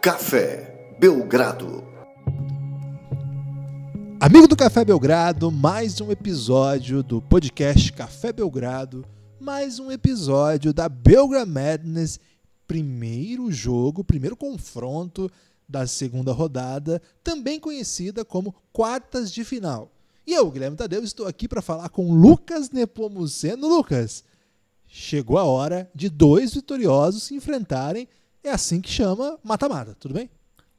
Café Belgrado. Amigo do Café Belgrado, mais um episódio do podcast Café Belgrado, mais um episódio da Belgra Madness, primeiro jogo, primeiro confronto da segunda rodada, também conhecida como quartas de final. E eu, Guilherme Tadeu, estou aqui para falar com Lucas Nepomuceno. Lucas, chegou a hora de dois vitoriosos se enfrentarem é assim que chama mata-mata, tudo bem?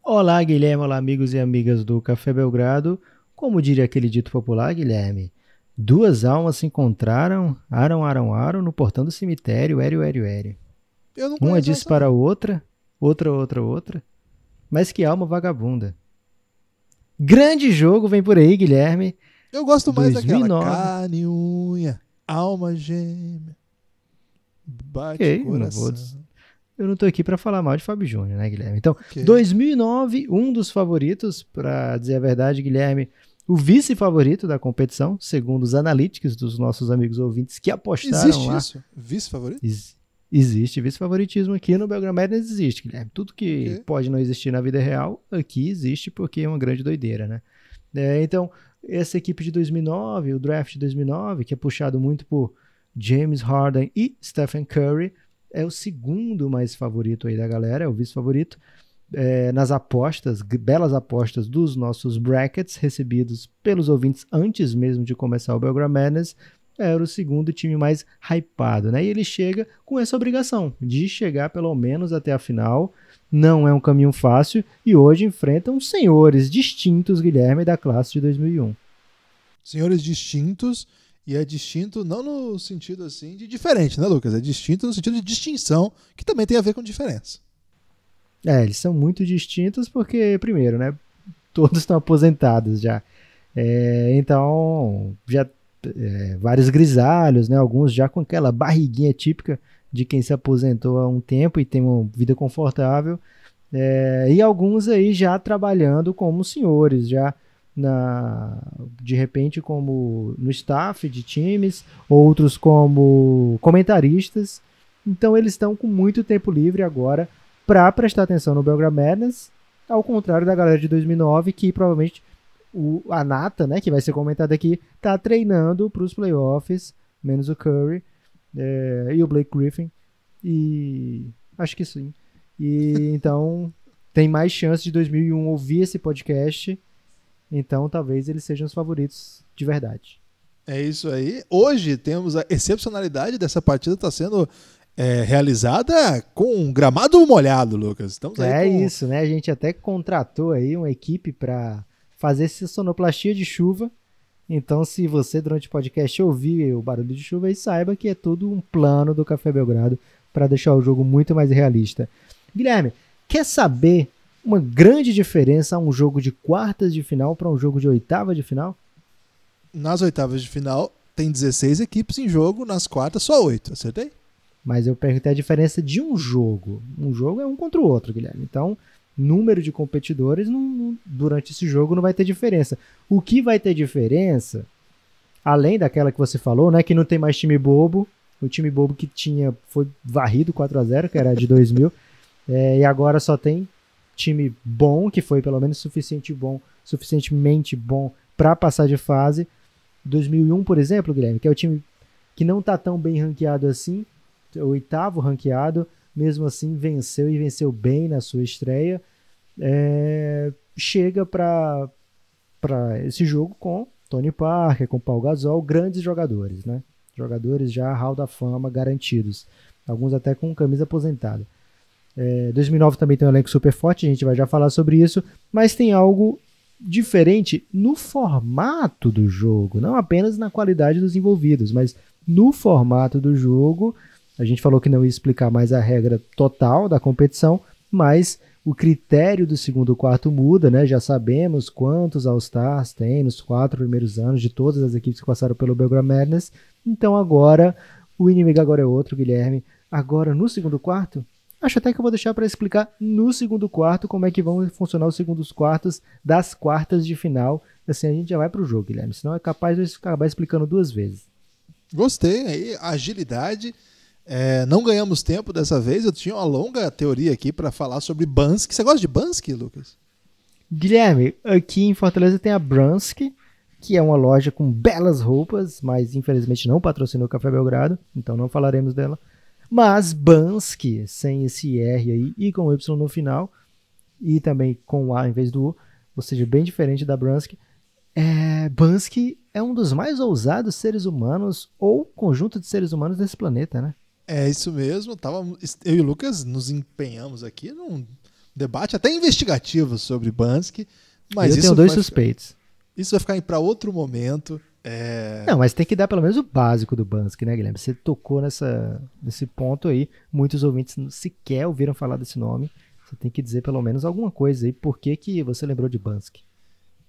Olá, Guilherme, olá, amigos e amigas do Café Belgrado. Como diria aquele dito popular, Guilherme, duas almas se encontraram, aram, aram, aram, no portão do cemitério, ério, ério, ério. Uma disse para a outra, outra, outra, outra. Mas que alma vagabunda. Grande jogo vem por aí, Guilherme. Eu gosto mais 2009. daquela carne unha, alma gêmea. Bate okay, coração. Não vou, eu não tô aqui para falar mal de Fábio Júnior, né, Guilherme? Então, okay. 2009, um dos favoritos, para dizer a verdade, Guilherme, o vice-favorito da competição, segundo os analíticos dos nossos amigos ouvintes que apostaram Existe lá. isso? Vice-favorito? Ex existe vice-favoritismo aqui no Belgrano Madness, existe, Guilherme. Tudo que okay. pode não existir na vida real, aqui existe porque é uma grande doideira, né? É, então, essa equipe de 2009, o draft de 2009, que é puxado muito por James Harden e Stephen Curry, é o segundo mais favorito aí da galera, é o vice-favorito. É, nas apostas, belas apostas dos nossos brackets recebidos pelos ouvintes antes mesmo de começar o Belgram Madness, era o segundo time mais hypado, né? E ele chega com essa obrigação de chegar pelo menos até a final. Não é um caminho fácil e hoje enfrentam senhores distintos, Guilherme, da classe de 2001. Senhores distintos e é distinto não no sentido assim de diferente, né, Lucas? É distinto no sentido de distinção, que também tem a ver com diferença. É, eles são muito distintos porque, primeiro, né? Todos estão aposentados já. É, então, já é, vários grisalhos, né? Alguns já com aquela barriguinha típica de quem se aposentou há um tempo e tem uma vida confortável. É, e alguns aí já trabalhando como senhores, já na, de repente como no staff de times, outros como comentaristas. Então eles estão com muito tempo livre agora para prestar atenção no Belgrade Madness, ao contrário da galera de 2009 que provavelmente o, a Nata, né, que vai ser comentada aqui, tá treinando para os playoffs, menos o Curry é, e o Blake Griffin. E acho que sim. E então tem mais chance de 2001 ouvir esse podcast então talvez eles sejam os favoritos de verdade. É isso aí. Hoje temos a excepcionalidade dessa partida está sendo é, realizada com um gramado molhado, Lucas. Estamos é com... isso, né? A gente até contratou aí uma equipe para fazer essa sonoplastia de chuva. Então, se você durante o podcast ouvir o barulho de chuva, aí saiba que é tudo um plano do Café Belgrado para deixar o jogo muito mais realista. Guilherme, quer saber uma grande diferença um jogo de quartas de final para um jogo de oitava de final? Nas oitavas de final, tem 16 equipes em jogo, nas quartas, só 8, acertei? Mas eu perguntei é a diferença de um jogo. Um jogo é um contra o outro, Guilherme. Então, número de competidores não, durante esse jogo não vai ter diferença. O que vai ter diferença, além daquela que você falou, né, que não tem mais time bobo, o time bobo que tinha foi varrido 4 a 0 que era de 2000, é, e agora só tem time bom, que foi pelo menos suficiente bom, suficientemente bom para passar de fase. 2001, por exemplo, Guilherme, que é o time que não está tão bem ranqueado assim, é oitavo ranqueado, mesmo assim venceu e venceu bem na sua estreia. É, chega para esse jogo com Tony Parker, com Paul Gasol, grandes jogadores, né? Jogadores já hall da fama garantidos, alguns até com camisa aposentada. É, 2009 também tem um elenco super forte, a gente vai já falar sobre isso, mas tem algo diferente no formato do jogo, não apenas na qualidade dos envolvidos, mas no formato do jogo. A gente falou que não ia explicar mais a regra total da competição, mas o critério do segundo quarto muda, né? Já sabemos quantos All-Stars tem nos quatro primeiros anos de todas as equipes que passaram pelo Belgram Madness. Então agora, o inimigo agora é outro, Guilherme. Agora, no segundo quarto, Acho até que eu vou deixar para explicar no segundo quarto como é que vão funcionar os segundos quartos das quartas de final. Assim a gente já vai para o jogo, Guilherme. Senão é capaz de eu acabar explicando duas vezes. Gostei aí, agilidade. É, não ganhamos tempo dessa vez. Eu tinha uma longa teoria aqui para falar sobre Bansk. Você gosta de Bansk, Lucas? Guilherme, aqui em Fortaleza tem a Bransk, que é uma loja com belas roupas, mas infelizmente não patrocinou o Café Belgrado, então não falaremos dela. Mas Bansky, sem esse R aí e com Y no final, e também com A em vez do U, ou seja, bem diferente da Bransky, é, Bansky é um dos mais ousados seres humanos ou conjunto de seres humanos desse planeta, né? É isso mesmo. Tava, eu e o Lucas nos empenhamos aqui num debate até investigativo sobre Bansky. Mas eu isso tenho dois vai, suspeitos. Isso vai ficar para outro momento. É... Não, mas tem que dar pelo menos o básico do Bansky, né, Guilherme? Você tocou nessa, nesse ponto aí. Muitos ouvintes sequer ouviram falar desse nome. Você tem que dizer pelo menos alguma coisa aí. Por que, que você lembrou de Bansky?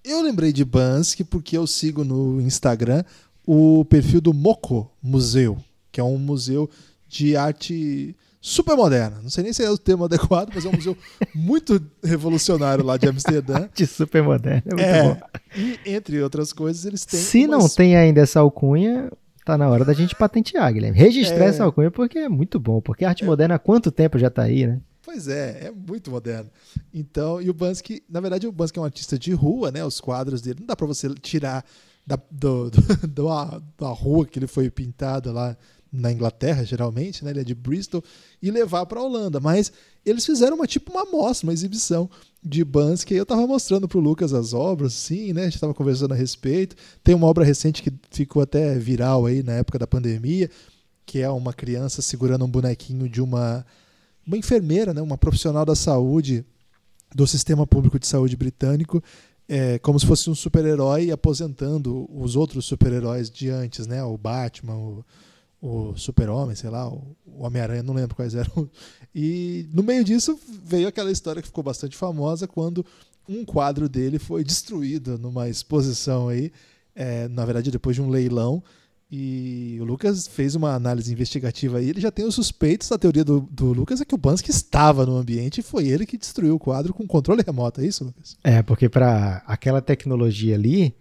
Eu lembrei de Bansky porque eu sigo no Instagram o perfil do Moco Museu, que é um museu de arte super moderna. Não sei nem se é o termo adequado, mas é um museu muito revolucionário lá de Amsterdã. de super moderna, é muito é, bom. E, entre outras coisas, eles têm. Se umas... não tem ainda essa alcunha, tá na hora da gente patentear, Guilherme. Registrar é... essa alcunha porque é muito bom, porque a arte é... moderna há quanto tempo já tá aí, né? Pois é, é muito moderno. Então, e o Bansky, na verdade, o Bansky é um artista de rua, né? Os quadros dele não dá para você tirar da, do, do, do, da, da rua que ele foi pintado lá na Inglaterra, geralmente, né? Ele é de Bristol, e levar para a Holanda. Mas eles fizeram uma tipo uma amostra, uma exibição de Bansky. Eu estava mostrando para o Lucas as obras, sim, né? A gente estava conversando a respeito. Tem uma obra recente que ficou até viral aí na época da pandemia, que é uma criança segurando um bonequinho de uma, uma enfermeira, né? Uma profissional da saúde do sistema público de saúde britânico, é, como se fosse um super-herói aposentando os outros super-heróis de antes, né? O Batman, o o Super-Homem, sei lá, o Homem-Aranha, não lembro quais eram. E no meio disso veio aquela história que ficou bastante famosa quando um quadro dele foi destruído numa exposição aí, é, na verdade depois de um leilão. E o Lucas fez uma análise investigativa aí, ele já tem os suspeitos. A teoria do, do Lucas é que o Bansky estava no ambiente e foi ele que destruiu o quadro com controle remoto, é isso, Lucas? É, porque para aquela tecnologia ali,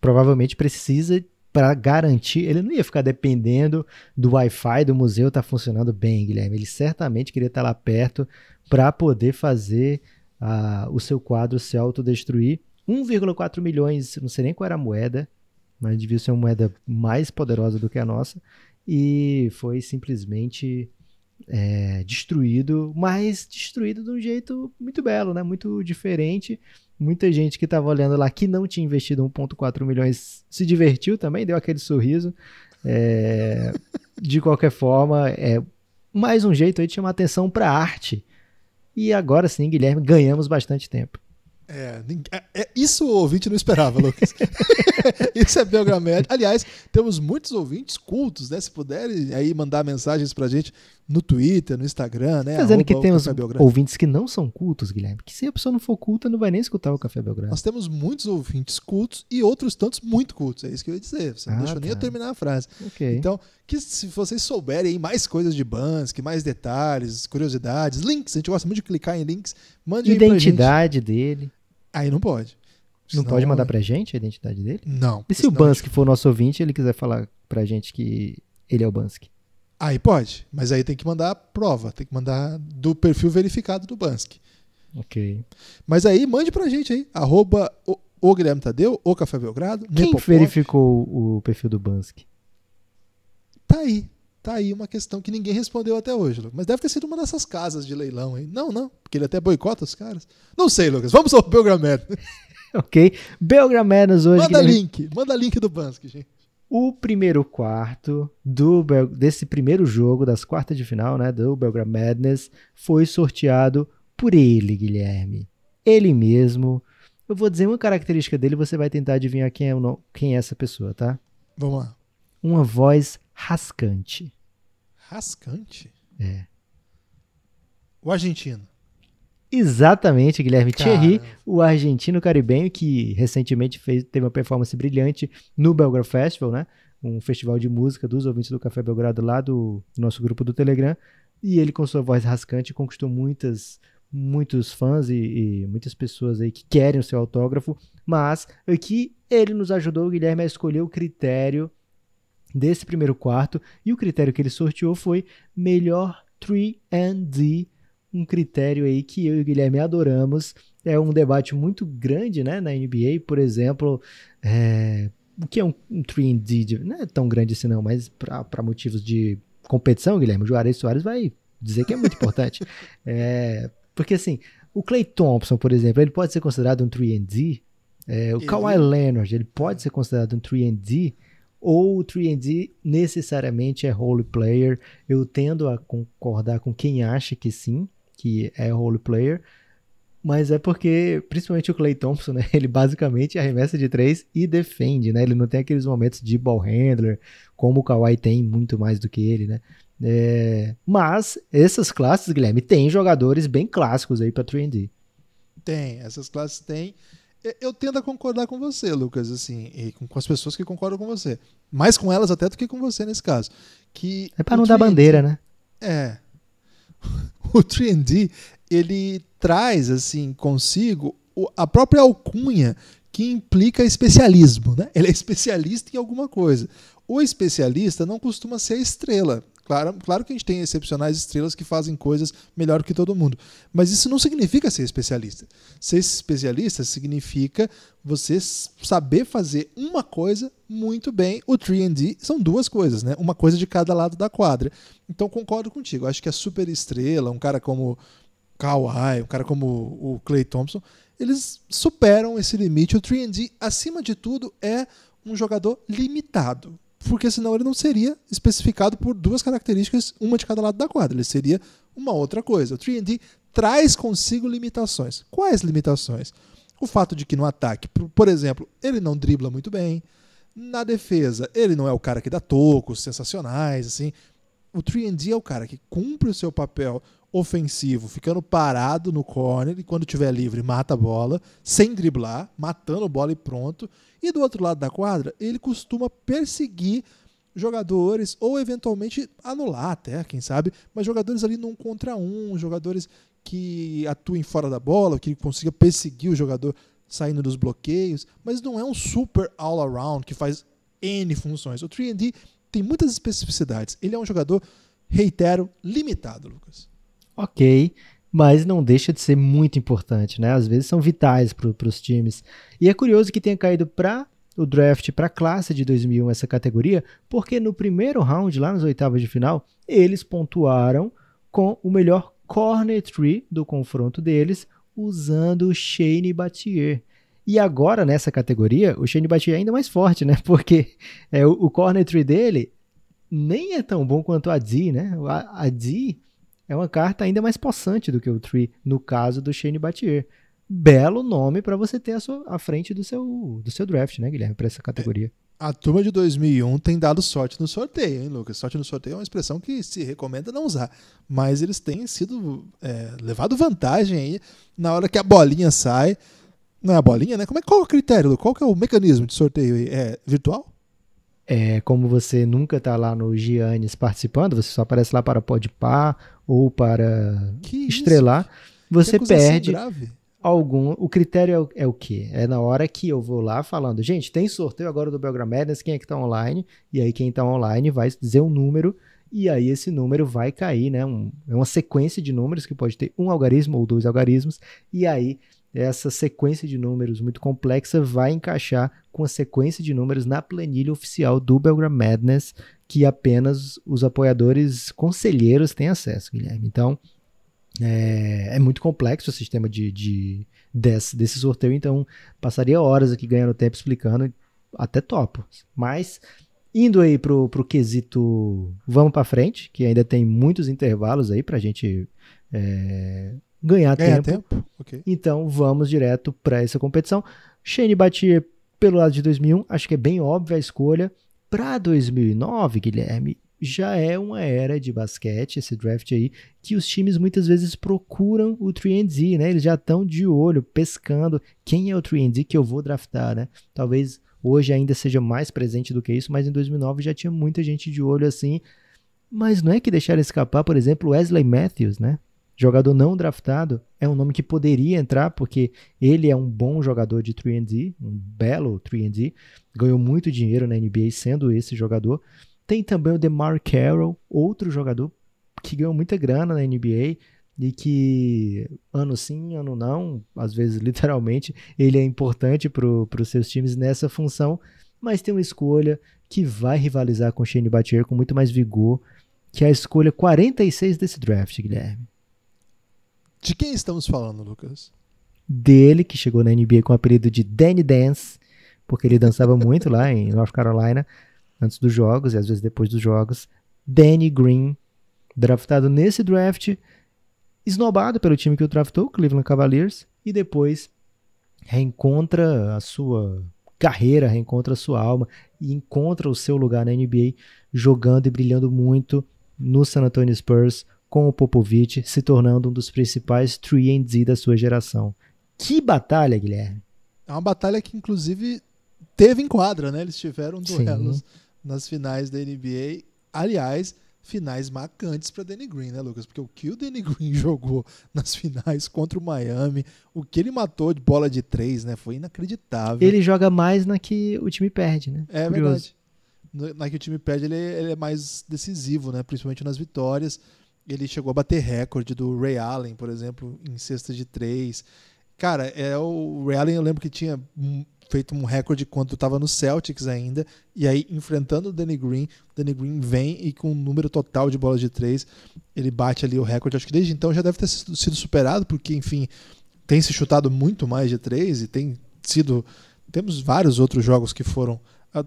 provavelmente precisa para garantir, ele não ia ficar dependendo do Wi-Fi do museu estar tá funcionando bem, Guilherme. Ele certamente queria estar tá lá perto para poder fazer uh, o seu quadro se autodestruir. 1,4 milhões, não sei nem qual era a moeda, mas devia ser uma moeda mais poderosa do que a nossa, e foi simplesmente é, destruído, mas destruído de um jeito muito belo, né? muito diferente muita gente que estava olhando lá que não tinha investido 1,4 milhões se divertiu também, deu aquele sorriso. É, de qualquer forma, é mais um jeito aí de chamar atenção para a arte. E agora sim, Guilherme, ganhamos bastante tempo. É, é, é, isso o ouvinte não esperava, Lucas. isso é Belgramédio. Aliás, temos muitos ouvintes cultos, né? Se puderem aí mandar mensagens pra gente no Twitter, no Instagram, né? Fazendo tá que temos ouvintes que não são cultos, Guilherme. Que se a pessoa não for culta, não vai nem escutar o Café Belgrano. Nós temos muitos ouvintes cultos e outros tantos muito cultos. É isso que eu ia dizer. Você não ah, deixou tá. nem eu tá. terminar a frase. Okay. Então, que se vocês souberem mais coisas de bands, que mais detalhes, curiosidades, links, a gente gosta muito de clicar em links, mande Identidade aí identidade gente. dele. Aí não pode. Não pode mandar é- pra gente a identidade dele? Não. E se o Bansky for nosso ouvinte ele quiser falar pra gente que ele é o Bansky? Aí pode, mas aí tem que mandar a prova, tem que mandar do perfil verificado do Bansky. Ok. Mas aí mande pra gente aí, arroba o, o Guilherme Tadeu, o Café Belgrado. Quem Nepopop. verificou o perfil do Bansky? Tá aí, tá aí uma questão que ninguém respondeu até hoje, Lucas. Mas deve ter sido uma dessas casas de leilão aí. Não, não, porque ele até boicota os caras. Não sei, Lucas, vamos ao Belgrameros. ok, Belgrameros hoje... Manda Guilherme... link, manda link do Bansky, gente o primeiro quarto do, desse primeiro jogo, das quartas de final, né, do Belgrade Madness, foi sorteado por ele, Guilherme. Ele mesmo. Eu vou dizer uma característica dele, você vai tentar adivinhar quem é, o, quem é essa pessoa, tá? Vamos lá. Uma voz rascante. Rascante? É. O argentino. Exatamente, Guilherme Cara. Thierry, o argentino caribenho que recentemente fez, teve uma performance brilhante no Belgrado Festival, né? Um festival de música dos ouvintes do Café Belgrado lá do, nosso grupo do Telegram. E ele, com sua voz rascante, conquistou muitas, muitos fãs e, e, muitas pessoas aí que querem o seu autógrafo, mas aqui ele nos ajudou, o Guilherme, a escolher o critério desse primeiro quarto, e o critério que ele sorteou foi melhor 3 and D um critério aí que eu e o Guilherme adoramos. É um debate muito grande né, na NBA, por exemplo, é, o que é um, um 3D? Não é tão grande assim não, mas para motivos de competição, Guilherme, o Juarez Soares vai dizer que é muito importante. É, porque assim, o Clay Thompson, por exemplo, ele pode ser considerado um 3D? É, o ele... Kawhi Leonard, ele pode ser considerado um 3D? ou o 3D necessariamente é role player. Eu tendo a concordar com quem acha que sim, que é role player, mas é porque, principalmente o Clay Thompson, né, ele basicamente arremessa de três e defende, né? Ele não tem aqueles momentos de ball handler, como o Kawhi tem muito mais do que ele, né? É, mas essas classes, Guilherme, tem jogadores bem clássicos aí para 3D. Tem, essas classes tem. Eu tendo a concordar com você, Lucas, assim, e com, as pessoas que concordam com você. Mais com elas até do que com você nesse caso. Que é para não dar bandeira, né? É. o 3D ele traz assim consigo a própria alcunha que implica especialismo, né? Ele é especialista em alguma coisa. O especialista não costuma ser a estrela. Claro, claro que a gente tem excepcionais estrelas que fazem coisas melhor que todo mundo. Mas isso não significa ser especialista. Ser especialista significa você saber fazer uma coisa muito bem. O 3D são duas coisas, né? Uma coisa de cada lado da quadra. Então concordo contigo. Acho que a super estrela, um cara como Kawhi, um cara como o Clay Thompson, eles superam esse limite. O 3D, acima de tudo, é um jogador limitado porque senão ele não seria especificado por duas características, uma de cada lado da quadra. Ele seria uma outra coisa. O 3D traz consigo limitações. Quais limitações? O fato de que no ataque, por exemplo, ele não dribla muito bem. Na defesa, ele não é o cara que dá tocos sensacionais, assim. O 3D é o cara que cumpre o seu papel ofensivo, ficando parado no corner e quando tiver livre mata a bola, sem driblar, matando a bola e pronto. E do outro lado da quadra, ele costuma perseguir jogadores ou eventualmente anular até, quem sabe, mas jogadores ali num contra um, jogadores que atuem fora da bola, que consiga perseguir o jogador saindo dos bloqueios, mas não é um super all-around que faz N funções. O 3D tem muitas especificidades. Ele é um jogador, reitero, limitado, Lucas ok, mas não deixa de ser muito importante, né? Às vezes são vitais para os times. E é curioso que tenha caído para o draft para a classe de 2001 essa categoria, porque no primeiro round, lá nas oitavas de final, eles pontuaram com o melhor corner tree do confronto deles, usando o Shane Battier. E agora, nessa categoria, o Shane Battier é ainda mais forte, né? Porque é, o, o corner tree dele nem é tão bom quanto né? a Adi, né? A, a é uma carta ainda mais possante do que o Tree, no caso do Shane Battier. Belo nome para você ter a sua, à frente do seu, do seu draft, né, Guilherme, para essa categoria. É, a turma de 2001 tem dado sorte no sorteio, hein, Lucas? Sorte no sorteio é uma expressão que se recomenda não usar, mas eles têm sido é, levado vantagem aí na hora que a bolinha sai. Não é a bolinha, né? Como é, qual é o critério? Qual que é o mecanismo de sorteio aí? É virtual? É, como você nunca está lá no Giannis participando, você só aparece lá para par ou para que estrelar, isso? você perde algum. O critério é o, é o quê? É na hora que eu vou lá falando, gente, tem sorteio agora do Belgram Madness, quem é que está online? E aí quem está online vai dizer um número e aí esse número vai cair, né? Um, é uma sequência de números que pode ter um algarismo ou dois algarismos, e aí essa sequência de números muito complexa vai encaixar com a sequência de números na planilha oficial do Belgram Madness, que apenas os apoiadores conselheiros têm acesso, Guilherme. Então, é, é muito complexo o sistema de, de desse, desse, sorteio, então passaria horas aqui ganhando tempo explicando, até topo. Mas, indo aí pro, pro quesito vamos para frente, que ainda tem muitos intervalos aí pra gente... É, ganhar, ganhar tempo. tempo? Okay. Então vamos direto para essa competição. Shane Batir pelo lado de 2001, acho que é bem óbvia a escolha. Para 2009, Guilherme, já é uma era de basquete, esse draft aí, que os times muitas vezes procuram o 3D, né? Eles já estão de olho, pescando quem é o 3D que eu vou draftar, né? Talvez hoje ainda seja mais presente do que isso, mas em 2009 já tinha muita gente de olho assim. Mas não é que deixaram escapar, por exemplo, Wesley Matthews, né? Jogador não draftado é um nome que poderia entrar, porque ele é um bom jogador de 3D, um belo 3D, ganhou muito dinheiro na NBA sendo esse jogador. Tem também o DeMar Carroll, outro jogador que ganhou muita grana na NBA e que ano sim, ano não, às vezes literalmente, ele é importante para os seus times nessa função, mas tem uma escolha que vai rivalizar com o Shane Battier com muito mais vigor, que é a escolha 46 desse draft, Guilherme. De quem estamos falando, Lucas? Dele, que chegou na NBA com o apelido de Danny Dance, porque ele dançava muito lá em North Carolina, antes dos jogos e às vezes depois dos jogos. Danny Green, draftado nesse draft, esnobado pelo time que o draftou, Cleveland Cavaliers, e depois reencontra a sua carreira, reencontra a sua alma e encontra o seu lugar na NBA jogando e brilhando muito no San Antonio Spurs, com o Popovic, se tornando um dos principais 3D da sua geração. Que batalha, Guilherme! É uma batalha que, inclusive, teve em quadra, né? Eles tiveram duelos Sim. nas finais da NBA. Aliás, finais marcantes para Danny Green, né, Lucas? Porque o que o Danny Green jogou nas finais contra o Miami, o que ele matou de bola de três, né? Foi inacreditável. Ele joga mais na que o time perde, né? É Curioso. verdade. Na que o time perde, ele, é, ele é mais decisivo, né? Principalmente nas vitórias. Ele chegou a bater recorde do Ray Allen, por exemplo, em cesta de três. Cara, é o Ray Allen eu lembro que tinha feito um recorde quando estava no Celtics ainda, e aí enfrentando o Danny Green, o Danny Green vem e com um número total de bolas de três, ele bate ali o recorde. Acho que desde então já deve ter sido superado, porque, enfim, tem se chutado muito mais de três e tem sido. Temos vários outros jogos que foram.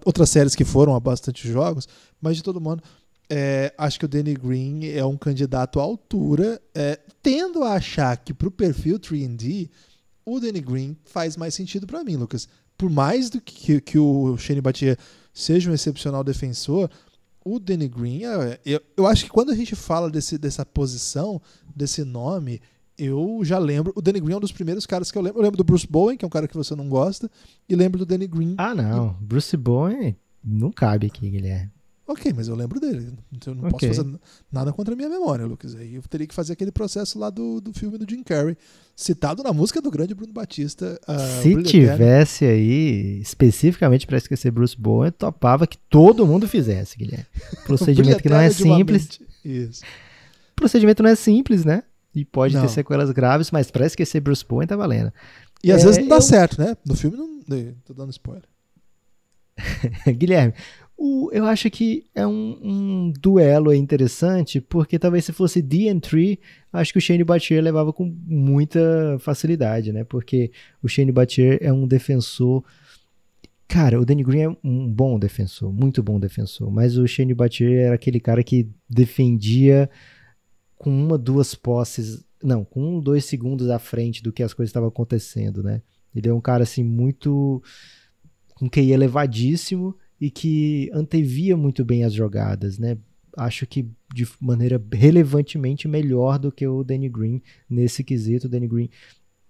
Outras séries que foram a bastante jogos, mas de todo modo, é, acho que o Danny Green é um candidato à altura, é, tendo a achar que para o perfil 3D, o Danny Green faz mais sentido para mim, Lucas. Por mais do que, que o Shane Batia seja um excepcional defensor, o Danny Green, é, eu, eu acho que quando a gente fala desse, dessa posição, desse nome, eu já lembro. O Danny Green é um dos primeiros caras que eu lembro. Eu lembro do Bruce Bowen, que é um cara que você não gosta, e lembro do Danny Green. Ah, não. E... Bruce Bowen não cabe aqui, Guilherme. Ok, mas eu lembro dele. Então, eu não okay. posso fazer nada contra a minha memória, Lucas. Aí eu teria que fazer aquele processo lá do, do filme do Jim Carrey, citado na música do grande Bruno Batista. Uh, Se tivesse aí, especificamente para esquecer Bruce Bowen, topava que todo mundo fizesse, Guilherme. Procedimento que não é simples. Isso. Procedimento não é simples, né? E pode não. ter sequelas graves, mas para esquecer Bruce Bowen tá valendo. E às é, vezes não dá eu... certo, né? No filme não. Né, tô dando spoiler. Guilherme, o, eu acho que é um, um duelo interessante, porque talvez se fosse DN3, acho que o Shane Battier levava com muita facilidade, né? Porque o Shane Battier é um defensor. Cara, o Danny Green é um bom defensor, muito bom defensor, mas o Shane Battier era aquele cara que defendia com uma, duas posses, não, com um, dois segundos à frente do que as coisas estavam acontecendo, né? Ele é um cara assim muito com QI elevadíssimo, e que antevia muito bem as jogadas, né? Acho que de maneira relevantemente melhor do que o Danny Green nesse quesito. O Danny Green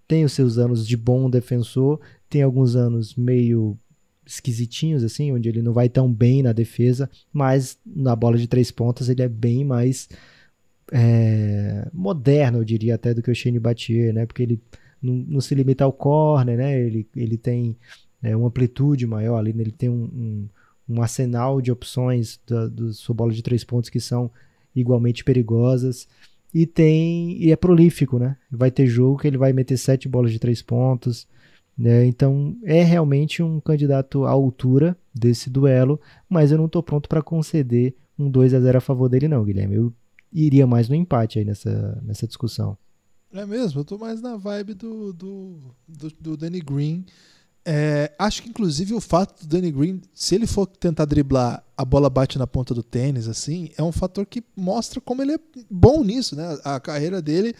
tem os seus anos de bom defensor, tem alguns anos meio esquisitinhos, assim, onde ele não vai tão bem na defesa, mas na bola de três pontas ele é bem mais é, moderno, eu diria até, do que o Shane Battier, né? Porque ele não, não se limita ao corner, né? Ele, ele tem é uma amplitude maior ali, né, ele tem um, um, um arsenal de opções da, da sua bola de três pontos que são igualmente perigosas e tem e é prolífico, né? Vai ter jogo que ele vai meter sete bolas de três pontos, né? Então é realmente um candidato à altura desse duelo, mas eu não estou pronto para conceder um 2 a 0 a favor dele não, Guilherme. Eu iria mais no empate aí nessa, nessa discussão. É mesmo, eu tô mais na vibe do, do, do, do Danny Green é, acho que inclusive o fato do Danny Green, se ele for tentar driblar, a bola bate na ponta do tênis, assim, é um fator que mostra como ele é bom nisso, né? A carreira dele,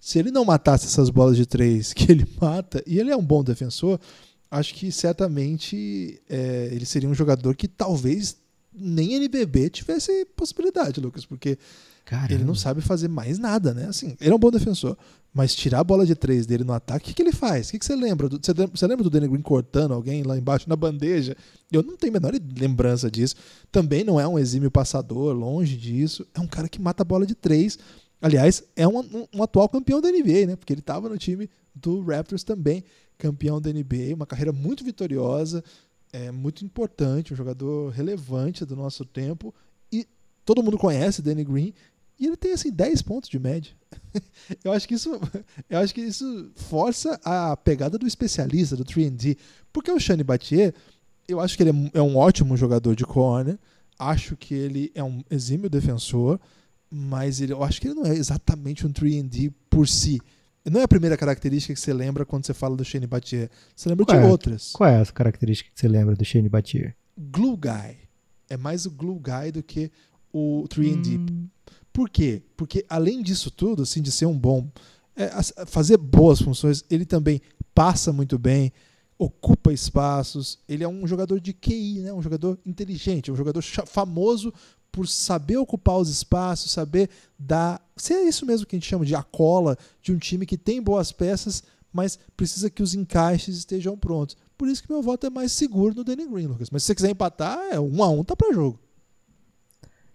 se ele não matasse essas bolas de três que ele mata, e ele é um bom defensor, acho que certamente é, ele seria um jogador que talvez nem NBB tivesse possibilidade, Lucas, porque Caramba. ele não sabe fazer mais nada, né? Assim, ele é um bom defensor, mas tirar a bola de três dele no ataque, o que, que ele faz? O que, que você lembra? Você, lembra do Danny Green cortando alguém lá embaixo na bandeja? Eu não tenho a menor lembrança disso. Também não é um exímio passador, longe disso. É um cara que mata a bola de três. Aliás, é um, um, um atual campeão da NBA, né? Porque ele estava no time do Raptors também, campeão da NBA. Uma carreira muito vitoriosa, é muito importante, um jogador relevante do nosso tempo. E todo mundo conhece Danny Green e ele tem assim 10 pontos de média. eu acho que isso, eu acho que isso força a pegada do especialista do 3D, porque o Shane Battier, eu acho que ele é, é um ótimo jogador de corner, acho que ele é um exímio defensor, mas ele, eu acho que ele não é exatamente um 3D por si. Não é a primeira característica que você lembra quando você fala do Shane Battier. Você lembra qual de é, outras. Qual é as características que você lembra do Shane Battier? Glue guy. É mais o glue guy do que o 3D. Hum. Por quê? Porque além disso tudo, assim, de ser um bom, é, fazer boas funções, ele também passa muito bem, ocupa espaços, ele é um jogador de QI, né? um jogador inteligente, um jogador famoso por saber ocupar os espaços, saber dar. Se é isso mesmo que a gente chama de a cola de um time que tem boas peças, mas precisa que os encaixes estejam prontos. Por isso que meu voto é mais seguro no Danny Green, Lucas. Mas se você quiser empatar, é um a um, tá para jogo.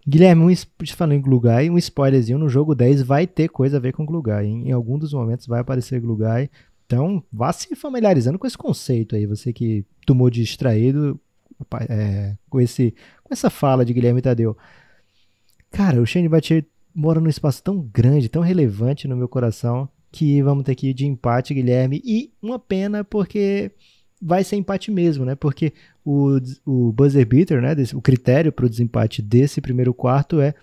Guilherme, um, falando em Glugai, um spoilerzinho no jogo 10 vai ter coisa a ver com Glugai. Em algum dos momentos vai aparecer Glugai. Então, vá se familiarizando com esse conceito aí. Você que tomou distraído é, com, esse, com essa fala de Guilherme Tadeu. Cara, o Shane Batier mora num espaço tão grande, tão relevante no meu coração, que vamos ter que ir de empate, Guilherme. E uma pena, porque vai ser empate mesmo, né? Porque o, o buzzer beater, né? Desse, o critério para o desempate desse primeiro quarto é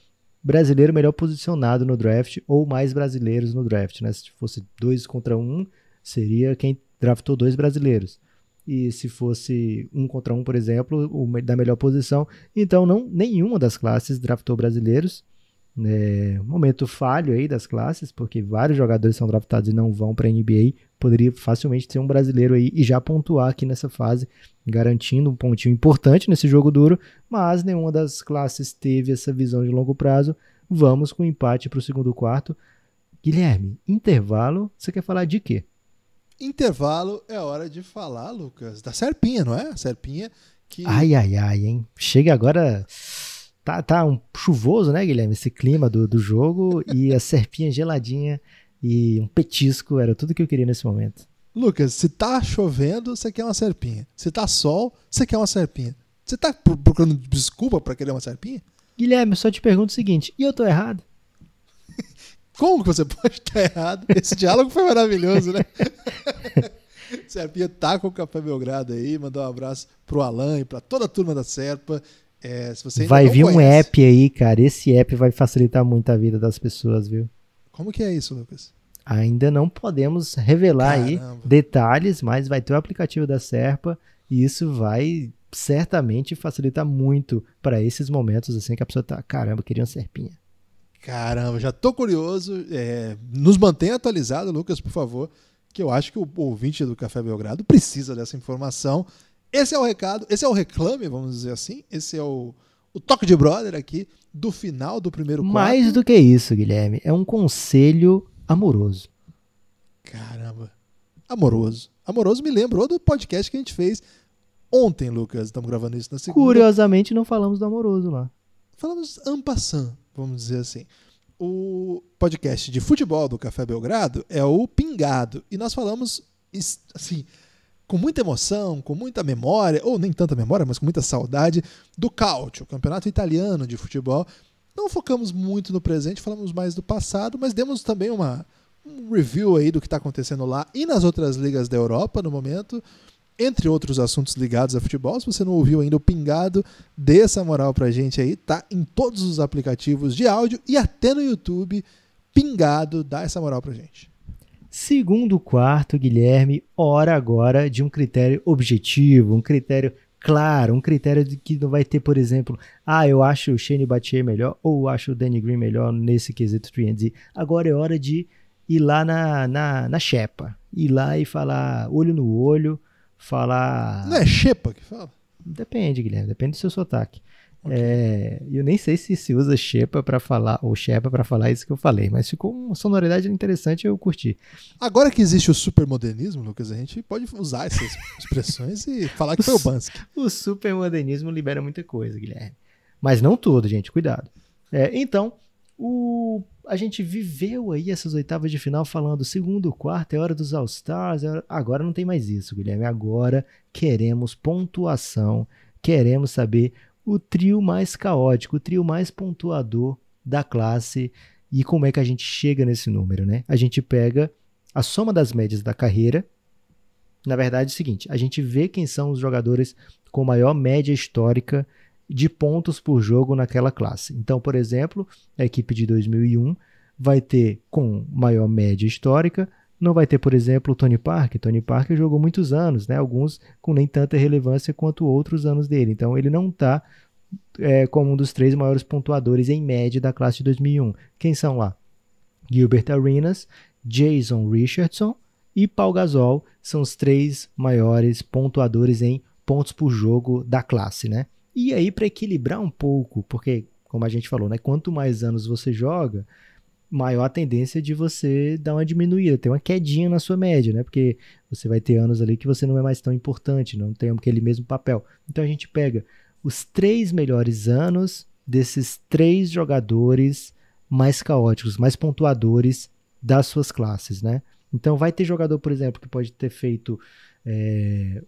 brasileiro melhor posicionado no draft ou mais brasileiros no draft, né? Se fosse dois contra um, seria quem draftou dois brasileiros. E se fosse um contra um, por exemplo, o da melhor posição, então não nenhuma das classes draftou brasileiros é, momento falho aí das classes, porque vários jogadores são draftados e não vão para a NBA. Poderia facilmente ser um brasileiro aí e já pontuar aqui nessa fase, garantindo um pontinho importante nesse jogo duro, mas nenhuma das classes teve essa visão de longo prazo. Vamos com empate para o segundo quarto. Guilherme, intervalo, você quer falar de quê? Intervalo é hora de falar, Lucas, da Serpinha, não é? A Serpinha que. Ai, ai, ai, hein? Chega agora. Tá, tá um chuvoso, né, Guilherme? Esse clima do, do jogo e a serpinha geladinha e um petisco era tudo que eu queria nesse momento. Lucas, se tá chovendo, você quer uma serpinha. Se tá sol, você quer uma serpinha. Você tá procurando desculpa para querer uma serpinha? Guilherme, só te pergunto o seguinte: e eu tô errado? Como que você pode estar errado? Esse diálogo foi maravilhoso, né? Serpinha tá com o Café Belgrado aí, mandar um abraço pro Alan e pra toda a turma da Serpa. É, vai vir conhece. um app aí, cara. Esse app vai facilitar muito a vida das pessoas, viu? Como que é isso, Lucas? Ainda não podemos revelar Caramba. aí detalhes, mas vai ter o aplicativo da Serpa e isso vai certamente facilitar muito para esses momentos assim que a pessoa tá, caramba, queria uma serpinha. Caramba, já tô curioso. É, nos mantenha atualizado, Lucas, por favor, que eu acho que o ouvinte do Café Belgrado precisa dessa informação esse é o recado, esse é o reclame, vamos dizer assim, esse é o, o toque de brother aqui do final do primeiro quadro. Mais do que isso, Guilherme, é um conselho amoroso. Caramba, amoroso. Amoroso me lembrou do podcast que a gente fez ontem, Lucas. Estamos gravando isso na segunda. Curiosamente, não falamos do amoroso lá. Falamos ampassant, vamos dizer assim. O podcast de futebol do Café Belgrado é o Pingado. E nós falamos, assim, com muita emoção, com muita memória, ou nem tanta memória, mas com muita saudade, do Calcio, campeonato italiano de futebol. Não focamos muito no presente, falamos mais do passado, mas demos também uma, um review aí do que está acontecendo lá e nas outras ligas da Europa no momento entre outros assuntos ligados a futebol. Se você não ouviu ainda o Pingado, dê essa moral pra gente aí, tá? Em todos os aplicativos de áudio e até no YouTube. Pingado, dá essa moral pra gente. Segundo quarto, Guilherme hora agora de um critério objetivo, um critério claro, um critério de que não vai ter, por exemplo, ah, eu acho o Shane Battier melhor ou acho o Danny Green melhor nesse quesito 3D. Agora é hora de ir lá na, na, na Shepa, ir lá e falar olho no olho, falar... Não é Shepa que fala? Depende, Guilherme, depende do seu sotaque. É, eu nem sei se se usa Shepa para falar, ou Shepa para falar isso que eu falei, mas ficou uma sonoridade interessante eu curti. Agora que existe o supermodernismo, Lucas, a gente pode usar essas expressões e falar que o, foi o Bansky. O supermodernismo libera muita coisa, Guilherme. Mas não tudo, gente, cuidado. É, então, o, a gente viveu aí essas oitavas de final falando segundo, quarto, é hora dos All-Stars, é agora não tem mais isso, Guilherme. Agora queremos pontuação, queremos saber o trio mais caótico, o trio mais pontuador da classe. E como é que a gente chega nesse número, né? A gente pega a soma das médias da carreira. Na verdade, é o seguinte: a gente vê quem são os jogadores com maior média histórica de pontos por jogo naquela classe. Então, por exemplo, a equipe de 2001 vai ter com maior média histórica não vai ter, por exemplo, o Tony Parker. Tony Parker jogou muitos anos, né? alguns com nem tanta relevância quanto outros anos dele. Então ele não está é, como um dos três maiores pontuadores em média da classe de 2001. Quem são lá? Gilbert Arenas, Jason Richardson e Paul Gasol são os três maiores pontuadores em pontos por jogo da classe, né? E aí para equilibrar um pouco, porque como a gente falou, né, quanto mais anos você joga, maior a tendência de você dar uma diminuída, ter uma quedinha na sua média, né? Porque você vai ter anos ali que você não é mais tão importante, não tem aquele mesmo papel. Então a gente pega os três melhores anos desses três jogadores mais caóticos, mais pontuadores das suas classes, né? Então vai ter jogador, por exemplo, que pode ter feito é,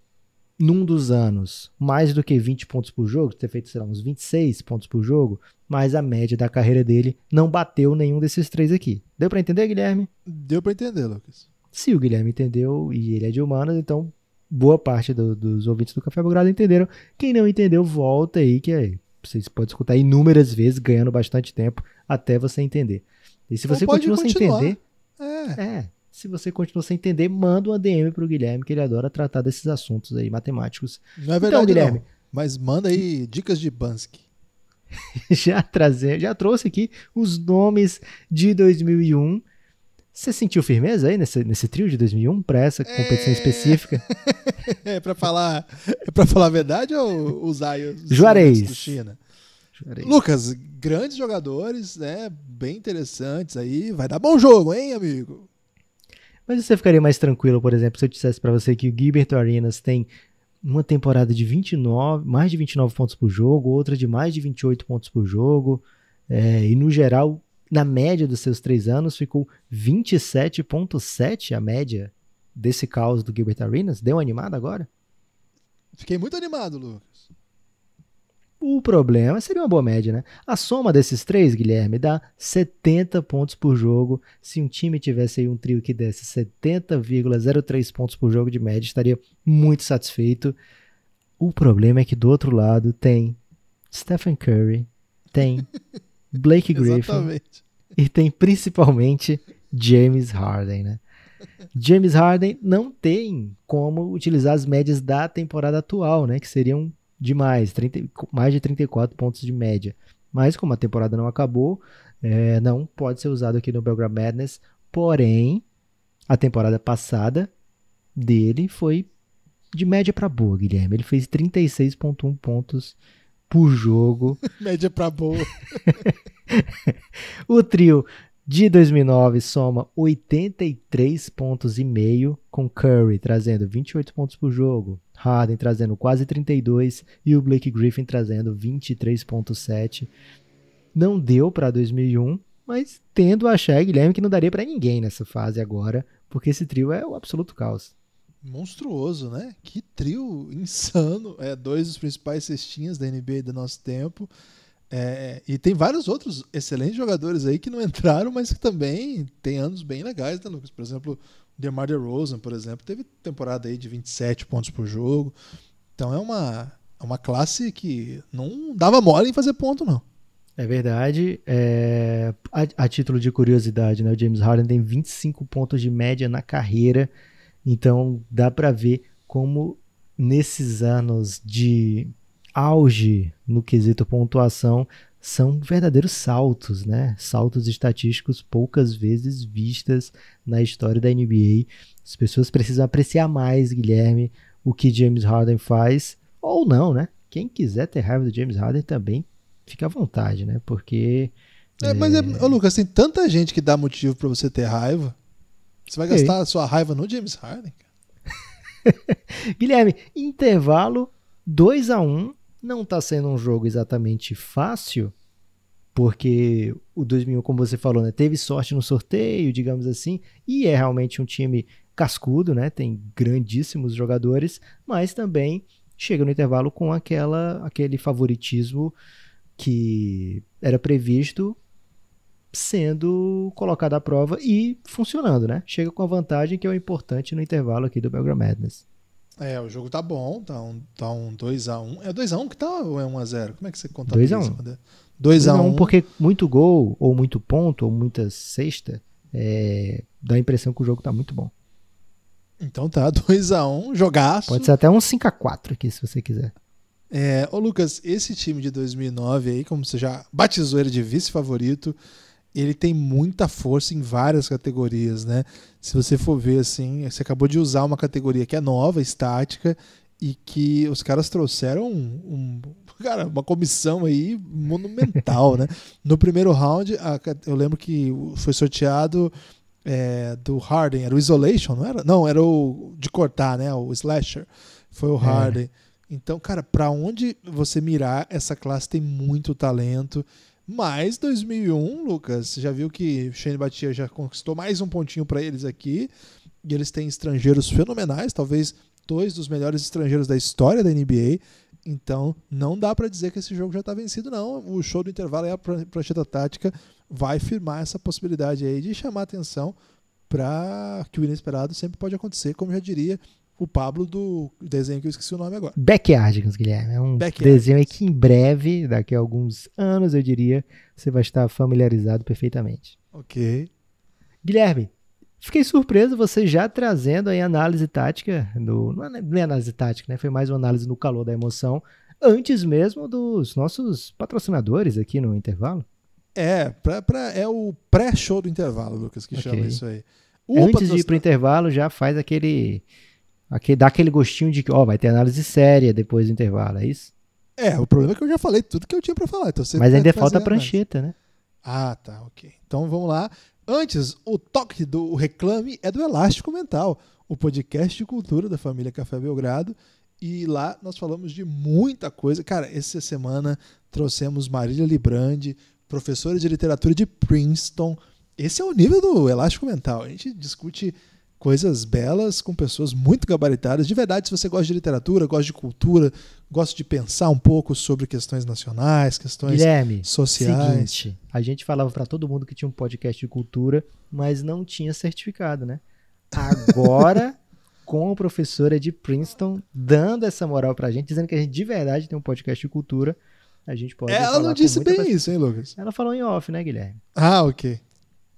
num dos anos mais do que 20 pontos por jogo, ter feito, sei lá, uns 26 pontos por jogo, mas a média da carreira dele não bateu nenhum desses três aqui. Deu para entender, Guilherme? Deu para entender, Lucas. Se o Guilherme entendeu e ele é de humanas, então boa parte do, dos ouvintes do Café Belgrado entenderam. Quem não entendeu, volta aí, que aí vocês podem escutar inúmeras vezes, ganhando bastante tempo até você entender. E se então você continua sem entender. É. é. Se você continua sem entender, manda uma DM pro Guilherme, que ele adora tratar desses assuntos aí matemáticos. Não é então, verdade, então, Guilherme. Não, mas manda aí dicas de Bansky. já trazer, já trouxe aqui os nomes de 2001. Você sentiu firmeza aí nesse, nesse trio de 2001 para essa é. competição é... específica? é para falar, é para falar a verdade ou usar os Juarez. do China? Juarez. Lucas, grandes jogadores, né? Bem interessantes aí. Vai dar bom jogo, hein, amigo? Mas você ficaria mais tranquilo, por exemplo, se eu dissesse para você que o Gilberto Arenas tem uma temporada de 29, mais de 29 pontos por jogo, outra de mais de 28 pontos por jogo, é, e no geral, na média dos seus três anos, ficou 27,7 a média desse caos do Gilbert Arenas. Deu animado agora? Fiquei muito animado, Lucas. O problema seria uma boa média, né? A soma desses três, Guilherme, dá 70 pontos por jogo. Se um time tivesse aí um trio que desse 70,03 pontos por jogo de média, estaria muito satisfeito. O problema é que do outro lado tem Stephen Curry, tem Blake Griffin e tem principalmente James Harden, né? James Harden não tem como utilizar as médias da temporada atual, né? Que seriam demais, 30, mais de 34 pontos de média. Mas como a temporada não acabou, é, não pode ser usado aqui no Belgrade Madness. Porém, a temporada passada dele foi de média para boa, Guilherme. Ele fez 36.1 pontos por jogo. média para boa. o trio de 2009 soma 83 pontos e meio, com Curry trazendo 28 pontos por jogo, Harden trazendo quase 32 e o Blake Griffin trazendo 23.7. Não deu para 2001, mas tendo a achar Guilherme que não daria para ninguém nessa fase agora, porque esse trio é o absoluto caos. Monstruoso, né? Que trio insano. É dois dos principais cestinhas da NBA do nosso tempo. É, e tem vários outros excelentes jogadores aí que não entraram, mas que também tem anos bem legais, né, Lucas? Por exemplo, DeMar DeRozan, por exemplo, teve temporada aí de 27 pontos por jogo. Então é uma, é uma classe que não dava mole em fazer ponto, não. É verdade. É, a, a, título de curiosidade, né, o James Harden tem 25 pontos de média na carreira. Então dá para ver como nesses anos de auge no quesito pontuação são verdadeiros saltos, né? Saltos estatísticos poucas vezes vistas na história da NBA. As pessoas precisam apreciar mais, Guilherme, o que James Harden faz, ou não, né? Quem quiser ter raiva do James Harden também fica à vontade, né? Porque. É, é... Mas, é, ô Lucas, tem tanta gente que dá motivo para você ter raiva. Você vai gastar a sua raiva no James Harden, Guilherme, intervalo 2 a 1 um, não está sendo um jogo exatamente fácil, porque o 2001, como você falou, né, teve sorte no sorteio, digamos assim, e é realmente um time cascudo, né, tem grandíssimos jogadores, mas também chega no intervalo com aquela aquele favoritismo que era previsto sendo colocado à prova e funcionando, né? Chega com a vantagem que é o importante no intervalo aqui do Belgram Madness. É, o jogo tá bom, tá um 2x1. Tá um um. É 2x1 um que tá ou é 1x0? Um Como é que você conta 2x1? 2x1 um. um porque muito gol, ou muito ponto, ou muita sexta, é, dá a impressão que o jogo tá muito bom. Então tá, 2x1, um, jogaço. Pode ser até um 5x4 aqui, se você quiser. É, ô Lucas, esse time de 2009 aí, como você já batizou ele de vice-favorito, ele tem muita força em várias categorias, né? Se você for ver assim, você acabou de usar uma categoria que é nova, estática, e que os caras trouxeram um, um cara, uma comissão aí monumental, né? No primeiro round, a, eu lembro que foi sorteado é, do Harden, era o Isolation, não era? Não, era o de cortar, né? O Slasher. Foi o é. Harden. É. Então, cara, para onde você mirar, essa classe tem muito talento. Mas 2001, Lucas, já viu que Shane Batia já conquistou mais um pontinho para eles aqui. E eles têm estrangeiros fenomenais, talvez dois dos melhores estrangeiros da história da NBA. Então, não dá para dizer que esse jogo já está vencido, não. O show do intervalo é a prancheta tática. Vai firmar essa possibilidade aí de chamar atenção para que o inesperado sempre pode acontecer, como já diria o Pablo do desenho que eu esqueci o nome agora. Backyardigans, Guilherme. É um desenho que em breve, daqui a alguns anos, eu diria, você vai estar familiarizado perfeitamente. Ok. Guilherme, Fiquei surpreso você já trazendo aí análise tática, do, é, não é análise tática, né? Foi mais uma análise no calor da emoção, antes mesmo dos nossos patrocinadores aqui no intervalo. É, pra, pra é o pré-show do intervalo, Lucas, que okay. chama isso aí. O antes patrocin... de ir para o intervalo, já faz aquele Aqui, dá aquele gostinho de que, ó, vai ter análise séria depois do intervalo, é isso? É, o problema é que eu já falei tudo que eu tinha para falar. Então você Mas ainda é falta a prancheta, né? Ah, tá, ok. Então vamos lá. Antes, o toque do reclame é do Elástico Mental, o podcast de cultura da família Café Belgrado. E lá nós falamos de muita coisa. Cara, essa semana trouxemos Marília Librandi, professora de literatura de Princeton. Esse é o nível do Elástico Mental. A gente discute coisas belas com pessoas muito gabaritadas. De verdade, se você gosta de literatura, gosta de cultura, gosta de pensar um pouco sobre questões nacionais, questões Guilherme, sociais. Seguinte, a gente falava para todo mundo que tinha um podcast de cultura, mas não tinha certificado, né? Agora, com a professora de Princeton dando essa moral pra gente, dizendo que a gente de verdade tem um podcast de cultura, a gente pode Ela não disse bem isso, hein, Lucas? Ela falou em off, né, Guilherme? Ah, OK.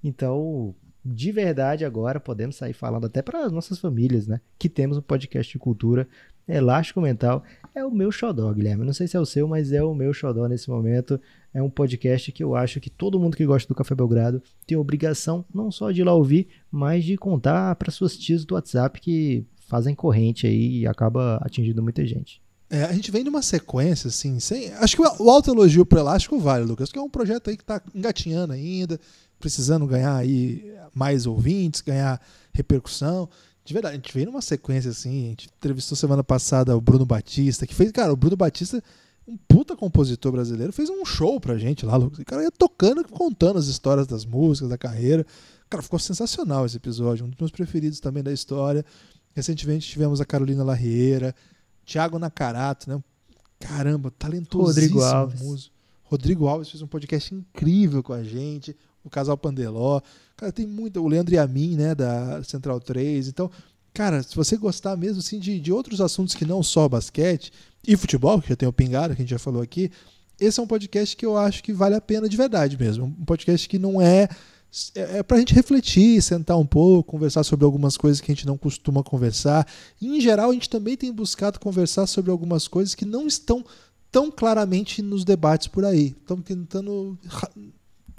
Então, de verdade agora, podemos sair falando até para as nossas famílias, né? Que temos um podcast de cultura elástico mental. É o meu xodó, Guilherme. Não sei se é o seu, mas é o meu xodó nesse momento. É um podcast que eu acho que todo mundo que gosta do Café Belgrado tem obrigação não só de ir lá ouvir, mas de contar para suas tias do WhatsApp que fazem corrente aí e acaba atingindo muita gente. É, a gente vem de uma sequência, assim, sem. Acho que o alto elogio pro Elástico vale, Lucas, que é um projeto aí que tá engatinhando ainda, precisando ganhar aí mais ouvintes, ganhar repercussão. De verdade, a gente veio numa sequência assim, a gente entrevistou semana passada o Bruno Batista, que fez, cara, o Bruno Batista, um puta compositor brasileiro, fez um show pra gente lá, o cara ia tocando, contando as histórias das músicas, da carreira. Cara, ficou sensacional esse episódio, um dos meus preferidos também da história. Recentemente tivemos a Carolina Larriera, Thiago Nacarato, né? Caramba, talentosíssimo Rodrigo Alves. Músico. Rodrigo Alves fez um podcast incrível com a gente o casal Pandeló. Cara, tem muito. O Leandro e a mim, né, da Central 3. Então, cara, se você gostar mesmo assim, de, de outros assuntos que não só basquete e futebol, que já tem o Pingara, que a gente já falou aqui, esse é um podcast que eu acho que vale a pena de verdade mesmo. Um podcast que não é. É, é para a gente refletir, sentar um pouco, conversar sobre algumas coisas que a gente não costuma conversar. E, em geral, a gente também tem buscado conversar sobre algumas coisas que não estão tão claramente nos debates por aí. Estamos tentando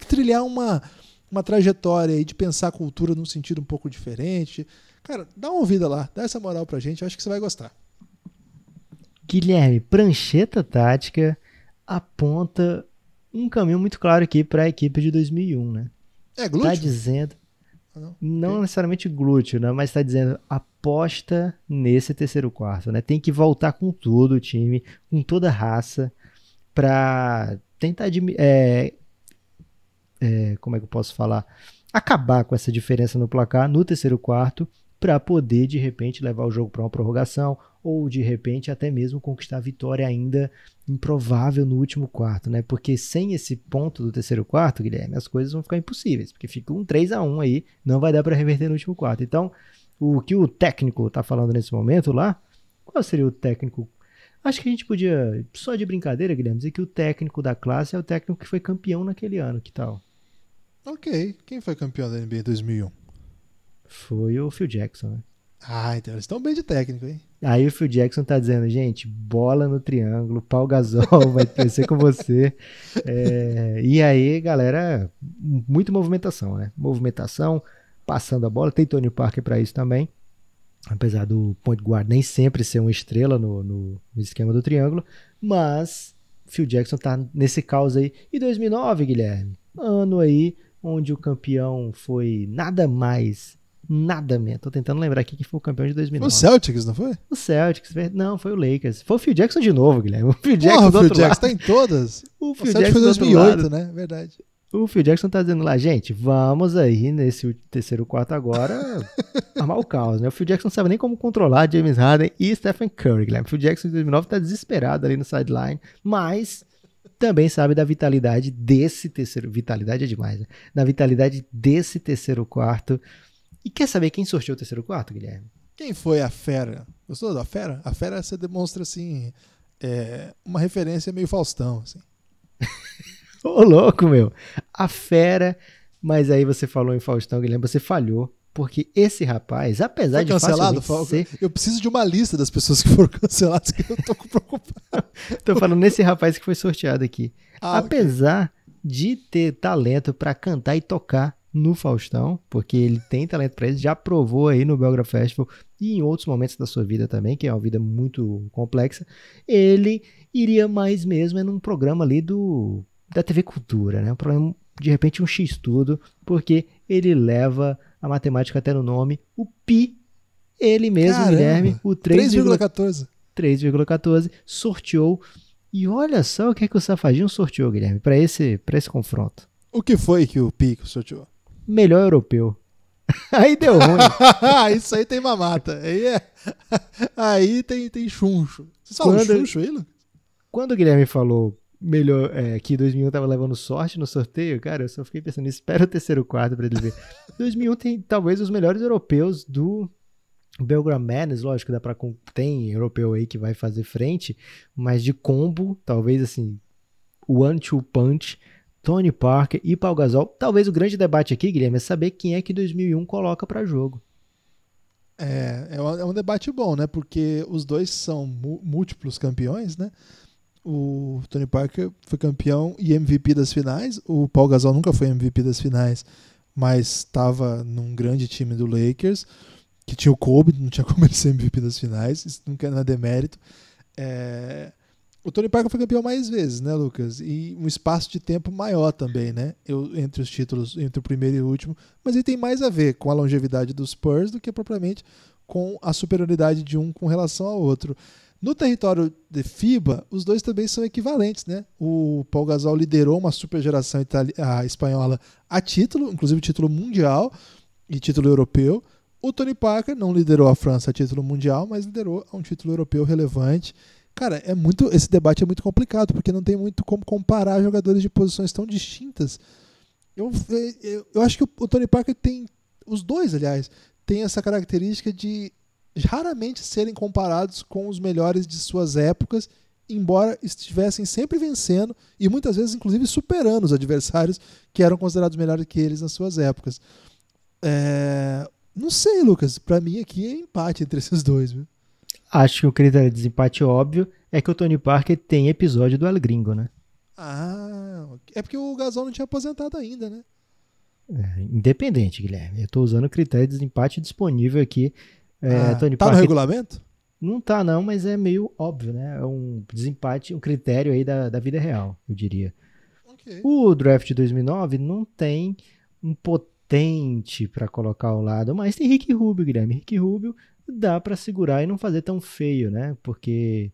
trilhar uma, uma trajetória de pensar a cultura num sentido um pouco diferente, cara, dá uma ouvida lá, dá essa moral pra gente, acho que você vai gostar. Guilherme, prancheta tática aponta um caminho muito claro aqui para a equipe de 2001, né? É glúteo? Tá dizendo, ah, não, não necessariamente glúteo, né? Mas tá dizendo aposta nesse terceiro quarto, né? Tem que voltar com tudo o time, com toda a raça, para tentar é, é, como é que eu posso falar? Acabar com essa diferença no placar no terceiro quarto para poder de repente levar o jogo para uma prorrogação ou de repente até mesmo conquistar a vitória ainda improvável no último quarto, né? Porque sem esse ponto do terceiro quarto, Guilherme, as coisas vão ficar impossíveis, porque fica um 3 a 1 aí, não vai dar para reverter no último quarto. Então, o que o técnico tá falando nesse momento lá, qual seria o técnico? Acho que a gente podia, só de brincadeira, Guilherme, dizer que o técnico da classe é o técnico que foi campeão naquele ano, que tal? Ok. Quem foi campeão da NBA em 2001? Foi o Phil Jackson, né? Ah, então eles estão bem de técnico, hein? Aí o Phil Jackson tá dizendo, gente, bola no triângulo, pau gasol, vai crescer com você. É, e aí, galera, muita movimentação, né? Movimentação, passando a bola. Tem Tony Parker para isso também. Apesar do point guard nem sempre ser uma estrela no, no, no esquema do triângulo. Mas Phil Jackson tá nesse caos aí. E 2009, Guilherme? Ano aí onde o campeão foi nada mais, nada menos. Tô tentando lembrar aqui que foi o campeão de 2009. Foi o Celtics, não foi? O Celtics, não, foi o Lakers. Foi o Phil Jackson de novo, Guilherme. O Phil Jackson Porra, do tá o Phil Jackson lado. tá em todas. O Phil o Celtics Jackson foi 2008, né? Verdade. O Phil Jackson tá dizendo lá, gente, vamos aí nesse terceiro quarto agora armar o caos, né? O Phil Jackson não sabe nem como controlar James Harden e Stephen Curry, Guilherme. O Phil Jackson de 2009 tá desesperado ali no sideline, mas também sabe da vitalidade desse terceiro. Vitalidade é demais, né? Da vitalidade desse terceiro quarto. E quer saber quem sorteou o terceiro quarto, Guilherme? Quem foi a fera? Gostou da fera? A fera você demonstra, assim, é, uma referência meio Faustão, assim. Ô, louco, meu! A fera, mas aí você falou em Faustão, Guilherme, você falhou. Porque esse rapaz, apesar foi de cancelado, ser... eu preciso de uma lista das pessoas que foram canceladas, que eu tô preocupado. tô falando nesse rapaz que foi sorteado aqui. Ah, apesar okay. de ter talento para cantar e tocar no Faustão, porque ele tem talento para isso, já provou aí no Belgra Festival e em outros momentos da sua vida também, que é uma vida muito complexa, ele iria mais mesmo em é num programa ali do da TV Cultura, né? Um programa de repente um X tudo, porque ele leva a matemática até no nome, o pi, ele mesmo, Caramba, Guilherme, o 3,14. 3,14 sorteou. E olha só o que é que o Safadinho sorteou, Guilherme, para esse, para esse confronto. O que foi que o pi sorteou? Melhor europeu. Aí deu ruim. Isso aí tem mamata. Aí, é... aí tem, tem chuncho. Você fala quando, chuncho aí, Quando o Guilherme falou melhor, é, que 2001 tava levando sorte no sorteio, cara, eu só fiquei pensando, espera o terceiro quarto para ele ver. 2001 tem talvez os melhores europeus do Belgram Madness, lógico, dá para tem europeu aí que vai fazer frente, mas de combo, talvez assim, One Two Punch, Tony Parker e Paul Gasol. Talvez o grande debate aqui, Guilherme, é saber quem é que 2001 coloca para jogo. É, é, é um debate bom, né? Porque os dois são múltiplos campeões, né? o Tony Parker foi campeão e MVP das finais. O Paul Gasol nunca foi MVP das finais, mas estava num grande time do Lakers, que tinha o Kobe, não tinha como ele ser MVP das finais, isso nunca não é demérito. É... O Tony Parker foi campeão mais vezes, né, Lucas? E um espaço de tempo maior também, né? Eu, entre os títulos, entre o primeiro e o último. Mas ele tem mais a ver com a longevidade dos Spurs do que propriamente com a superioridade de um com relação ao outro. No território de FIBA, os dois também são equivalentes, né? O Paul Gasol liderou uma super geração a espanhola a título, inclusive título mundial e título europeu. O Tony Parker não liderou a França a título mundial, mas liderou a um título europeu relevante. Cara, é muito esse debate é muito complicado porque não tem muito como comparar jogadores de posições tão distintas. Eu, eu, eu acho que o Tony Parker tem os dois, aliás, tem essa característica de raramente serem comparados com os melhores de suas épocas, embora estivessem sempre vencendo e muitas vezes, inclusive, superando os adversários que eram considerados melhores que eles nas suas épocas. É... Não sei, Lucas. Para mim aqui é empate entre esses dois. Viu? Acho que o critério de desempate óbvio é que o Tony Parker tem episódio do El Gringo, né? Ah, é porque o Gasol não tinha aposentado ainda, né? É, independente, Guilherme. Eu estou usando o critério de desempate disponível aqui é, ah, Tony tá Parker, no regulamento? Não tá, não, mas é meio óbvio, né? É um desempate, um critério aí da, da vida real, eu diria. Okay. O draft de 2009 não tem um potente para colocar ao lado, mas tem Rick Rubio, Guilherme. Rick Rubio dá para segurar e não fazer tão feio, né? Porque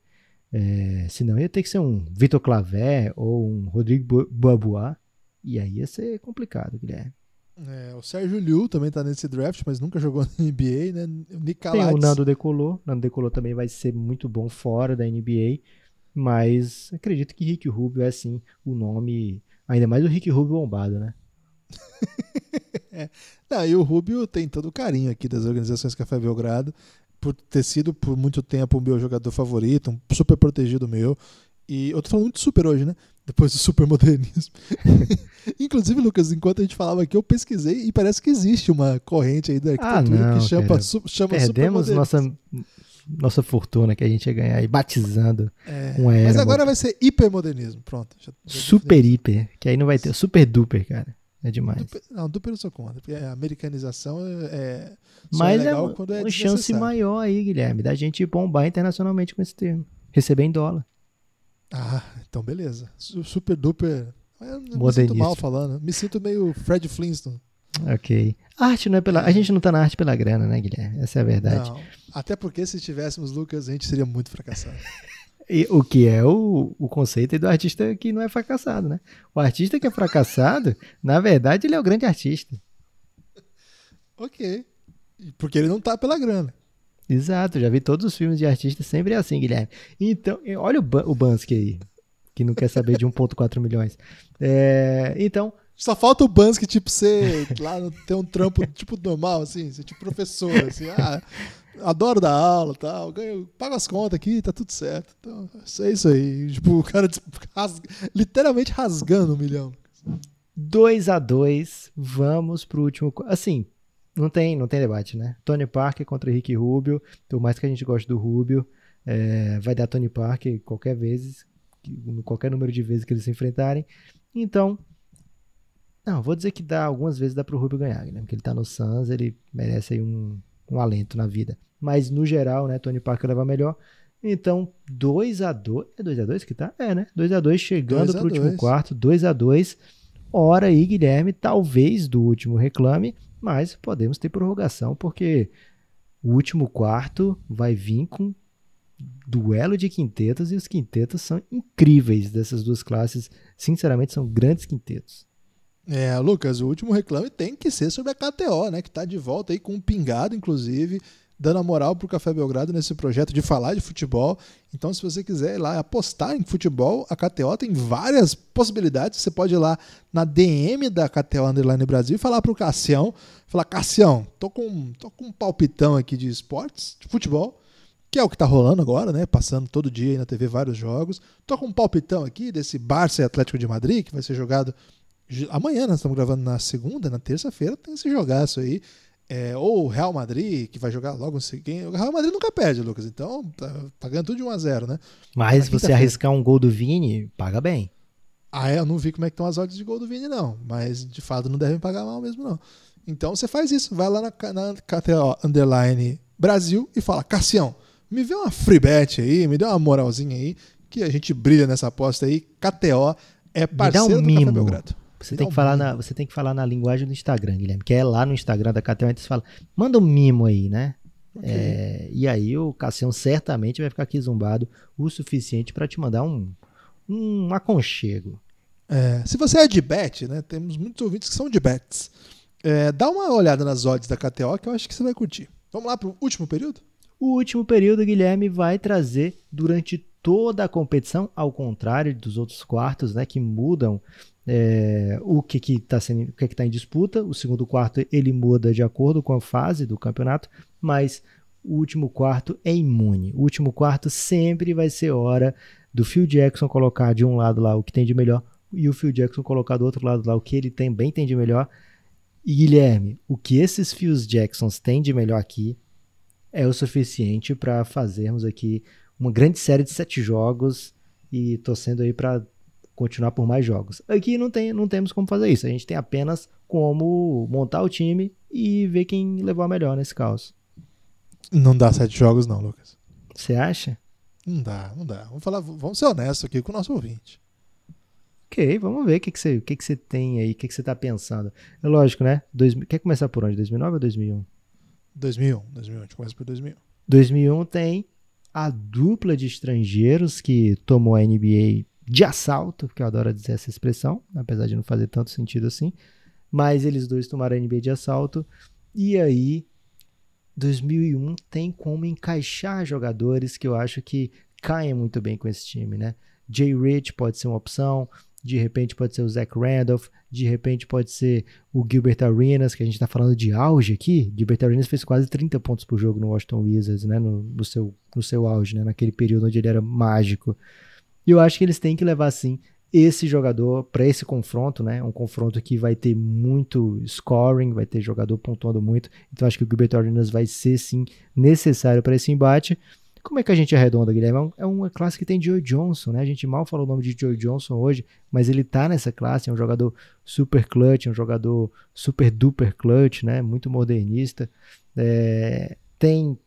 é, senão ia ter que ser um Vitor Clavé ou um Rodrigo Babuá, e aí ia ser complicado, Guilherme. É, o Sérgio Liu também está nesse draft, mas nunca jogou na NBA, né? Nicolás. Tem o Nando Decolou. Nando Decolou também vai ser muito bom fora da NBA, mas acredito que Rick Rubio é sim o nome, ainda mais o Rick Rubio bombado, né? é. Não, e o Rubio tem todo o carinho aqui das organizações Café Belgrado, por ter sido por muito tempo o meu jogador favorito, um super protegido meu. E eu tô falando muito super hoje, né? depois do supermodernismo. Inclusive, Lucas, enquanto a gente falava aqui, eu pesquisei e parece que existe uma corrente aí da ah, arquitetura ah, não, que chama, su chama Perdemos nossa, nossa fortuna que a gente ia ganhar aí batizando é, um Mas agora vai ser hipermodernismo, pronto. Já, super hiper, que aí não vai ter, super duper, cara. É demais. Duper, não, duper não sou contra, porque a americanização é, é Mas é, é legal é, quando é uma chance maior aí, Guilherme, da gente bombar internacionalmente com esse termo. Receber em dólar. Ah, então beleza. Super duper. É, me sinto mal falando. Me sinto meio Fred Flintstone. Ok. A arte não é pela. A gente não tá na arte pela grana, né, Guilherme? Essa é a verdade. Não. Até porque se tivéssemos Lucas, a gente seria muito fracassado. e, o que é o, o conceito do artista que não é fracassado, né? O artista que é fracassado, na verdade, ele é o grande artista. Ok. Porque ele não tá pela grana. Exato, já vi todos os filmes de artistas sempre é assim, Guilherme. Então, olha o, ba o Bansky aí, que não quer saber de 1,4 milhões. É, então. Só falta o Bansky, tipo, ser lá, ter um trampo, tipo, normal, assim, ser tipo professor, assim, ah, adoro dar aula tal, ganho, pago as contas aqui, tá tudo certo. Então, é isso aí. Tipo, o cara rasga, literalmente rasgando um milhão. 2 a 2 vamos pro último. Assim, não tem, não tem debate, né? Tony Parker contra Henrique Rubio, por mais que a gente goste do Rubio, é, vai dar Tony Parker qualquer vezes, qualquer número de vezes que eles se enfrentarem. Então, não, vou dizer que dá algumas vezes dá pro Rubio ganhar, né? Porque ele tá no Suns, ele merece aí um, um alento na vida. Mas no geral, né, Tony Parker leva melhor. Então, 2 a 2 é 2 a 2 que tá? É, né? 2 a 2 chegando dois pro dois. último quarto, 2 a 2 Hora aí, Guilherme, talvez do último reclame mas podemos ter prorrogação, porque o último quarto vai vir com duelo de quintetas e os quintetos são incríveis dessas duas classes. Sinceramente, são grandes quintetos. É, Lucas, o último reclame tem que ser sobre a KTO, né? Que tá de volta aí com um pingado, inclusive dando a moral para o Café Belgrado nesse projeto de falar de futebol. Então, se você quiser ir lá apostar em futebol, a KTO tem várias possibilidades. Você pode ir lá na DM da KTO Underline Brasil e falar para o Cassião, falar, Cassião, tô com, tô com um palpitão aqui de esportes, de futebol, que é o que está rolando agora, né? Passando todo dia aí na TV vários jogos. Tô com um palpitão aqui desse Barça e Atlético de Madrid, que vai ser jogado amanhã, nós estamos gravando na segunda, na terça-feira, tem esse jogaço aí. É, ou o Real Madrid, que vai jogar logo, não sei quem. O Real Madrid nunca perde, Lucas. Então, tá, tá ganhando tudo de 1x0, né? Mas se você arriscar um gol do Vini, paga bem. Ah, é, eu não vi como é que estão as odds de gol do Vini, não. Mas, de fato, não devem pagar mal mesmo, não. Então, você faz isso. Vai lá na, na KTO Underline Brasil e fala, Cassião, me vê uma free bet aí, me dê uma moralzinha aí, que a gente brilha nessa aposta aí. KTO é parceiro um do mimo. Café Belgrado. Você tem, que falar então, na, você tem que falar na linguagem do Instagram, Guilherme, que é lá no Instagram da Cateoente, você fala, manda um mimo aí, né? Okay. É, e aí o Cassião certamente vai ficar aqui zumbado o suficiente para te mandar um, um aconchego. É, se você é de bet, né? Temos muitos ouvintes que são de bets. É, dá uma olhada nas odds da KTO que eu acho que você vai curtir. Vamos lá para o último período? O último período, Guilherme, vai trazer durante toda a competição, ao contrário dos outros quartos, né, que mudam é, o que que está sendo, o que que tá em disputa. O segundo quarto ele muda de acordo com a fase do campeonato, mas o último quarto é imune. O último quarto sempre vai ser hora do Phil Jackson colocar de um lado lá o que tem de melhor e o Phil Jackson colocar do outro lado lá o que ele também tem de melhor. E Guilherme, o que esses Phil Jacksons têm de melhor aqui é o suficiente para fazermos aqui uma grande série de sete jogos e torcendo aí para continuar por mais jogos. Aqui não, tem, não temos como fazer isso, a gente tem apenas como montar o time e ver quem levou a melhor nesse caos. Não dá sete jogos, não, Lucas. Você acha? Não dá, não dá. Vamos, falar, vamos ser honestos aqui com o nosso ouvinte. Ok, vamos ver o que, que, você, que, que você tem aí, o que, que você está pensando. É lógico, né? Dois, quer começar por onde? 2009 ou 2001? 2001, 2001, a gente começa por 2001. 2001 tem a dupla de estrangeiros que tomou a NBA de assalto, que eu adoro dizer essa expressão, apesar de não fazer tanto sentido assim. Mas eles dois tomaram a NBA de assalto. E aí, 2001 tem como encaixar jogadores que eu acho que caem muito bem com esse time, né? Jay Rich pode ser uma opção, de repente pode ser o Zach Randolph, de repente pode ser o Gilbert Arenas, que a gente tá falando de auge aqui. Gilbert Arenas fez quase 30 pontos por jogo no Washington Wizards, né? No, no seu, no seu auge, né? Naquele período onde ele era mágico. E eu acho que eles têm que levar, sim, esse jogador para esse confronto, né? Um confronto que vai ter muito scoring, vai ter jogador pontuando muito. Então acho que o Gilberto Arenas vai ser sim necessário para esse embate. Como é que a gente arredonda, Guilherme? É, é uma classe que tem Joe Johnson, né? A gente mal falou o nome de Joe Johnson hoje, mas ele tá nessa classe, é um jogador super clutch, é um jogador super duper clutch, né? Muito modernista. É... tem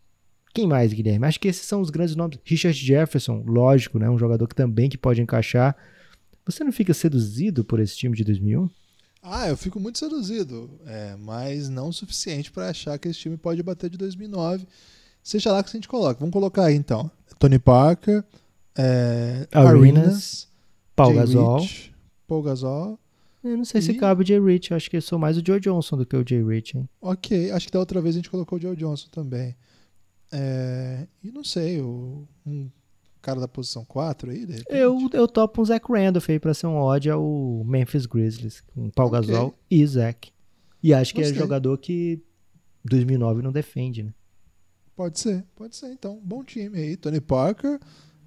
quem mais, Guilherme? Acho que esses são os grandes nomes. Richard Jefferson, lógico, né? Um jogador que também que pode encaixar. Você não fica seduzido por esse time de 2001? Ah, eu fico muito seduzido, é, mas não o suficiente para achar que esse time pode bater de 2009. Seja lá que a gente coloca. Vamos colocar aí então: Tony Parker, é, Arenas, Arenas Paul Gasol. Rich, Paul Gasol. Eu não sei e... se cabe o Jay Rich. Acho que eu sou mais o Joe Johnson do que o Jay Rich, hein? Ok, acho que da outra vez a gente colocou o Joe Johnson também. É, e não sei, o, um cara da posição 4 aí, Eu, eu topo um Zach Randolph aí pra ser um ódio ao Memphis Grizzlies, com Paul okay. Gasol e Zach. E acho Gostei. que é jogador que 2009 não defende, né? Pode ser, pode ser então. Bom time aí. Tony Parker,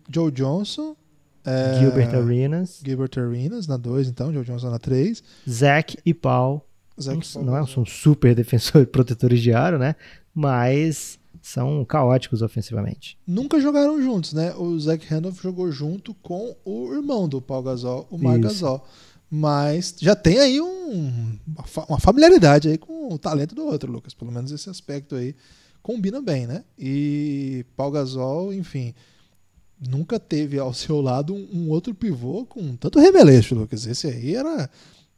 Joe Johnson. É... Gilbert Arenas. Gilbert Arenas na 2, então. Joe Johnson na 3. Zach e Paul. Zach não, Paul não é, são super defensores e protetores de aro, né? Mas são caóticos ofensivamente. Nunca jogaram juntos, né? O Zach Randolph jogou junto com o irmão do Paul Gasol, o Marc Gasol. Mas já tem aí um, uma familiaridade aí com o talento do outro, Lucas. Pelo menos esse aspecto aí combina bem, né? E Paul Gasol, enfim, nunca teve ao seu lado um, um outro pivô com tanto remeleixo, Lucas. Esse aí era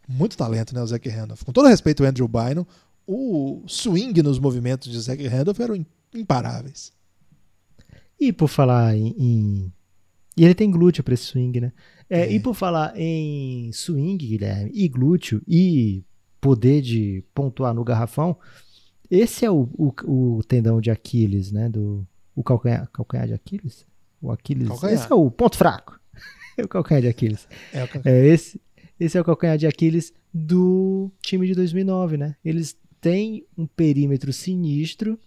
muito talento, né? O Zach Randolph. Com todo respeito ao Andrew Bynum, o swing nos movimentos de Zach Randolph era um imparáveis. E por falar em, em... E ele tem glúteo para esse swing, né? É, é. E por falar em swing, Guilherme, e glúteo, e poder de pontuar no garrafão, esse é o, o, o tendão de Aquiles, né? Do, o calcanhar, calcanhar de Aquiles? O Aquiles. Calcanhar. Esse é o ponto fraco. é o calcanhar de Aquiles. É, calcanhar. é esse, esse é o calcanhar de Aquiles do time de 2009, né? Eles têm um perímetro sinistro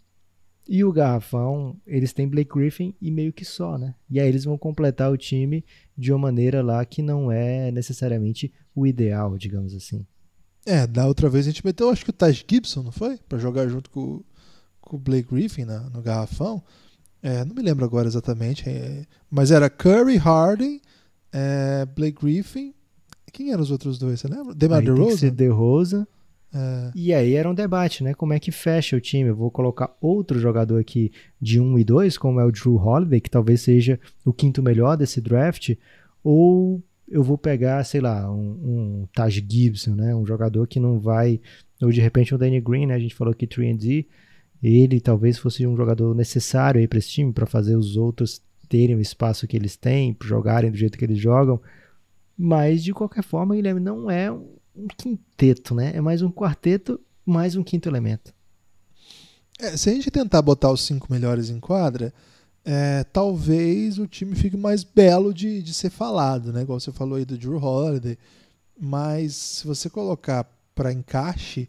e o Garrafão, eles têm Blake Griffin e meio que só, né? E aí eles vão completar o time de uma maneira lá que não é necessariamente o ideal, digamos assim. É, da outra vez a gente meteu, acho que o Taj Gibson, não foi? para jogar junto com, com o Blake Griffin na, no Garrafão. É, não me lembro agora exatamente, é, mas era Curry, Harden, é, Blake Griffin. Quem eram os outros dois, você lembra? DeMar DeRozan? DeRozan é. E aí era um debate, né? Como é que fecha o time? Eu vou colocar outro jogador aqui de 1 um e 2, como é o Drew Holiday, que talvez seja o quinto melhor desse draft, ou eu vou pegar, sei lá, um, um Taj Gibson, né? Um jogador que não vai... Ou de repente um Danny Green, né? A gente falou que 3D, ele talvez fosse um jogador necessário aí para esse time, para fazer os outros terem o espaço que eles têm, jogarem do jeito que eles jogam. Mas, de qualquer forma, Guilherme não é um um quinteto, né? É mais um quarteto, mais um quinto elemento. É, se a gente tentar botar os cinco melhores em quadra, é, talvez o time fique mais belo de, de ser falado, né? Igual você falou aí do Drew Holiday. Mas se você colocar para encaixe,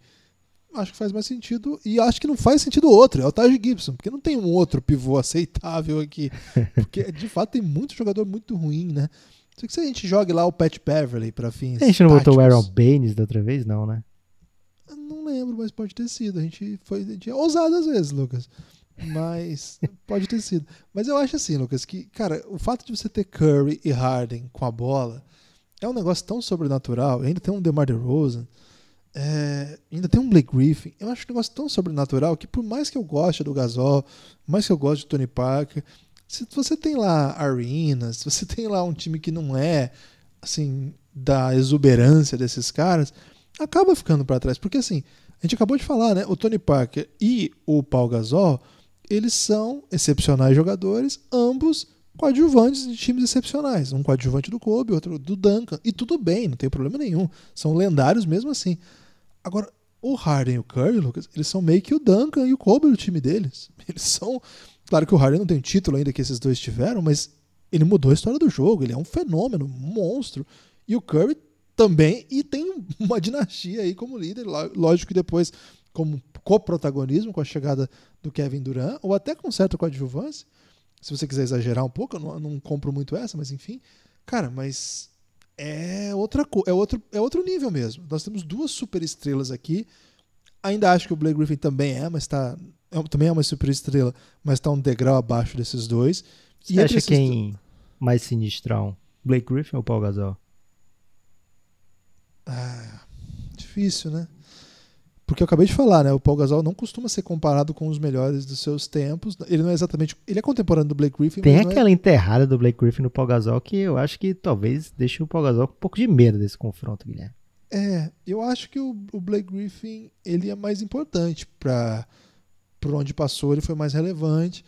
acho que faz mais sentido. E acho que não faz sentido outro, é o Taj Gibson, porque não tem um outro pivô aceitável aqui. Porque de fato tem muito jogador muito ruim, né? Sei que se a gente jogue lá o Pat Beverly pra fins. A gente não táticos. botou o Aaron Baines da outra vez, não, né? Eu não lembro, mas pode ter sido. A gente foi ousado às vezes, Lucas. Mas pode ter sido. Mas eu acho assim, Lucas, que, cara, o fato de você ter Curry e Harden com a bola é um negócio tão sobrenatural. Ainda tem um DeMar DeRozan, é, ainda tem um Blake Griffin. Eu acho um negócio tão sobrenatural que, por mais que eu goste do Gasol, mais que eu goste do Tony Parker, se você tem lá arenas, se você tem lá um time que não é assim da exuberância desses caras, acaba ficando para trás, porque assim, a gente acabou de falar, né? O Tony Parker e o Paul Gasol, eles são excepcionais jogadores, ambos coadjuvantes de times excepcionais. Um coadjuvante do Kobe, outro do Duncan. E tudo bem, não tem problema nenhum. São lendários mesmo assim. Agora, o Harden e o Curry, Lucas, eles são meio que o Duncan e o Kobe do time deles. Eles são Claro que o Harden não tem o título ainda que esses dois tiveram, mas ele mudou a história do jogo, ele é um fenômeno, um monstro. E o Curry também, e tem uma dinastia aí como líder, lógico que depois como coprotagonismo com a chegada do Kevin Durant, ou até com certa coadjuvância, se você quiser exagerar um pouco, eu não, não compro muito essa, mas enfim. Cara, mas é outra é outro, é outro nível mesmo. Nós temos duas superestrelas aqui. Ainda acho que o Blake Griffin também é, mas está é também é uma superestrela, mas está um degrau abaixo desses dois. Você e é acha quem dois... mais sinistrão? Blake Griffin ou Paul Gasol? Ah, difícil, né? Porque eu acabei de falar, né? O Paul Gasol não costuma ser comparado com os melhores dos seus tempos. Ele não é exatamente. Ele é contemporâneo do Blake Griffin. Tem é aquela é... enterrada do Blake Griffin no Paul Gasol que eu acho que talvez deixe o Paul Gasol com um pouco de medo desse confronto, Guilherme. É, eu acho que o, o Blake Griffin ele é mais importante para por onde passou ele foi mais relevante.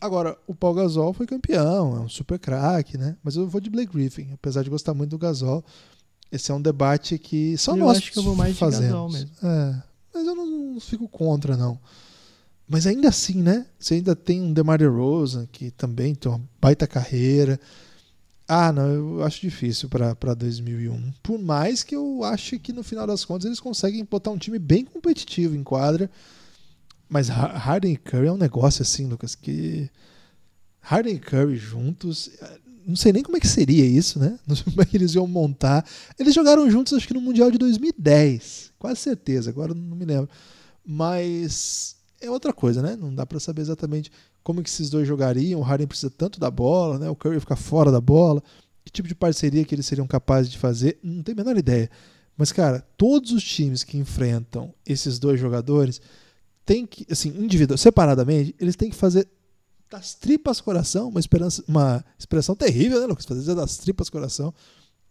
Agora, o Paul Gasol foi campeão, é um super craque, né? Mas eu vou de Blake Griffin, apesar de gostar muito do Gasol. Esse é um debate que só eu nós acho que eu vou mais fazemos. De mesmo. É, mas eu não, não, fico contra, não. Mas ainda assim, né? Você ainda tem um DeMar DeRozan, que também tem uma baita carreira. Ah, não, eu acho difícil para 2001. Por mais que eu ache que no final das contas eles conseguem botar um time bem competitivo em quadra. Mas Harden e Curry é um negócio assim, Lucas, que Harden e Curry juntos, eh, não sei nem como é que seria isso, né? Não sei como é que eles iam montar. Eles jogaram juntos acho que no Mundial de 2010, quase certeza, agora não me lembro. Mas é outra coisa, né? Não dá para saber exatamente como que esses dois jogariam. O Harden precisa tanto da bola, né? O Curry fica fora da bola. Que tipo de parceria que eles seriam capazes de fazer? Não tenho a menor ideia. Mas cara, todos os times que enfrentam esses dois jogadores, tem que, assim, individual, separadamente, eles têm que fazer das tripas coração, uma, esperança, uma expressão terrível, né, Lucas? Fazer das tripas coração.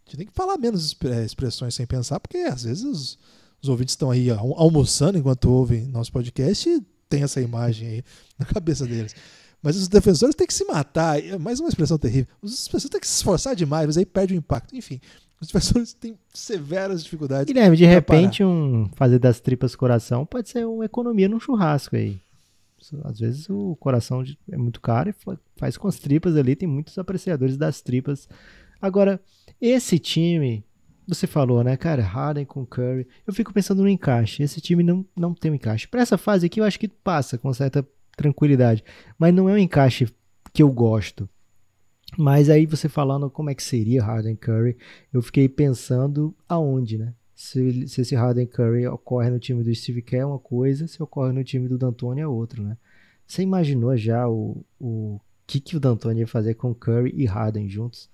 A gente tem que falar menos é, expressões sem pensar, porque às vezes os, os ouvintes estão aí almoçando enquanto ouvem nosso podcast e tem essa imagem aí na cabeça deles. Mas os defensores têm que se matar, é mais uma expressão terrível. Os defensores têm que se esforçar demais, mas aí perde o impacto. Enfim, os pessoas têm severas dificuldades. Guilherme, de repente, parar. um fazer das tripas coração pode ser uma economia num churrasco aí. Às vezes o coração é muito caro e faz com as tripas ali, tem muitos apreciadores das tripas. Agora, esse time, você falou, né, cara, Harden com Curry, eu fico pensando no encaixe. Esse time não, não tem um encaixe. Para essa fase aqui, eu acho que passa com certa tranquilidade, mas não é um encaixe que eu gosto. Mas aí você falando como é que seria Harden Curry, eu fiquei pensando aonde, né? Se, se esse Harden Curry ocorre no time do Steve Kerr é uma coisa, se ocorre no time do D'Antoni é outra, né? Você imaginou já o, o que, que o D'Antoni ia fazer com Curry e Harden juntos?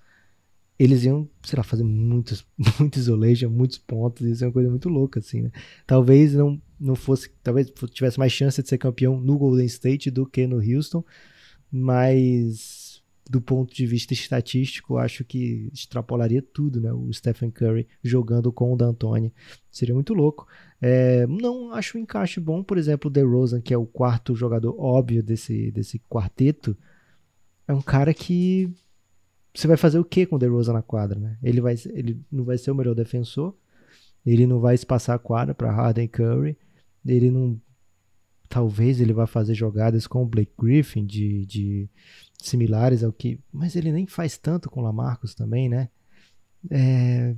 Eles iam, sei lá, fazer muitos, muitos isolation, muitos pontos, isso é uma coisa muito louca, assim, né? Talvez não, não fosse, talvez tivesse mais chance de ser campeão no Golden State do que no Houston, mas do ponto de vista estatístico, acho que extrapolaria tudo, né? O Stephen Curry jogando com o D'Antoni seria muito louco. É, não acho um encaixe bom, por exemplo, o DeRozan, que é o quarto jogador óbvio desse, desse quarteto, é um cara que você vai fazer o que com o DeRozan na quadra, né? Ele, vai, ele não vai ser o melhor defensor, ele não vai espaçar a quadra para Harden e Curry, ele não... Talvez ele vá fazer jogadas com o Blake Griffin de, de similares ao que. Mas ele nem faz tanto com o Lamarcus também, né? É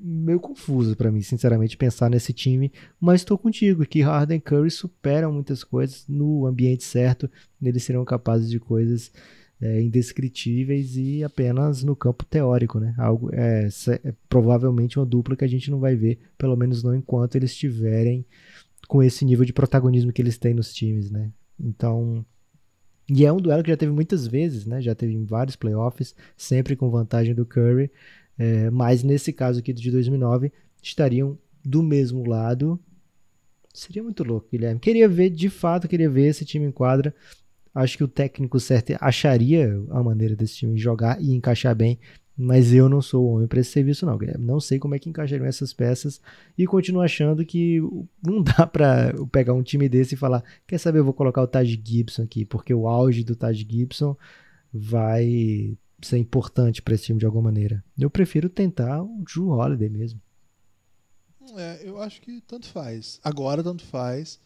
meio confuso para mim, sinceramente, pensar nesse time, mas estou contigo que Harden e Curry superam muitas coisas no ambiente certo, eles serão capazes de coisas é, indescritíveis e apenas no campo teórico, né? Algo é, é, provavelmente uma dupla que a gente não vai ver, pelo menos não enquanto eles estiverem com esse nível de protagonismo que eles têm nos times, né? Então, e é um duelo que já teve muitas vezes, né? Já teve em vários playoffs, sempre com vantagem do Curry. É, mas nesse caso aqui de 2009, estariam do mesmo lado. Seria muito louco, Guilherme. Queria ver, de fato, queria ver esse time em quadra. Acho que o técnico certo acharia a maneira desse time jogar e encaixar bem mas eu não sou o homem para esse serviço, não, é, Não sei como é que encaixariam essas peças e continuo achando que não dá para pegar um time desse e falar: quer saber, eu vou colocar o Taj Gibson aqui, porque o auge do Taj Gibson vai ser importante para esse time de alguma maneira. Eu prefiro tentar o Drew Holiday mesmo. É, eu acho que tanto faz. Agora, tanto faz.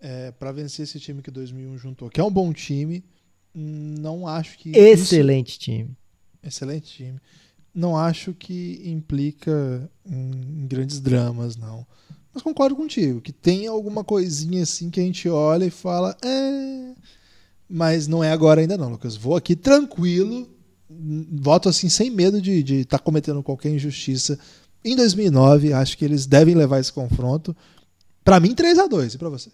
É, para vencer esse time que 2001 juntou, que é um bom time, hum, não acho que. Excelente isso... time Excelente time. Não acho que implica em grandes dramas, não. Mas concordo contigo, que tem alguma coisinha assim que a gente olha e fala. É... Mas não é agora ainda, não, Lucas. Vou aqui tranquilo, voto assim sem medo de estar tá cometendo qualquer injustiça. Em 2009, acho que eles devem levar esse confronto. Para mim, 3 a 2 E para você?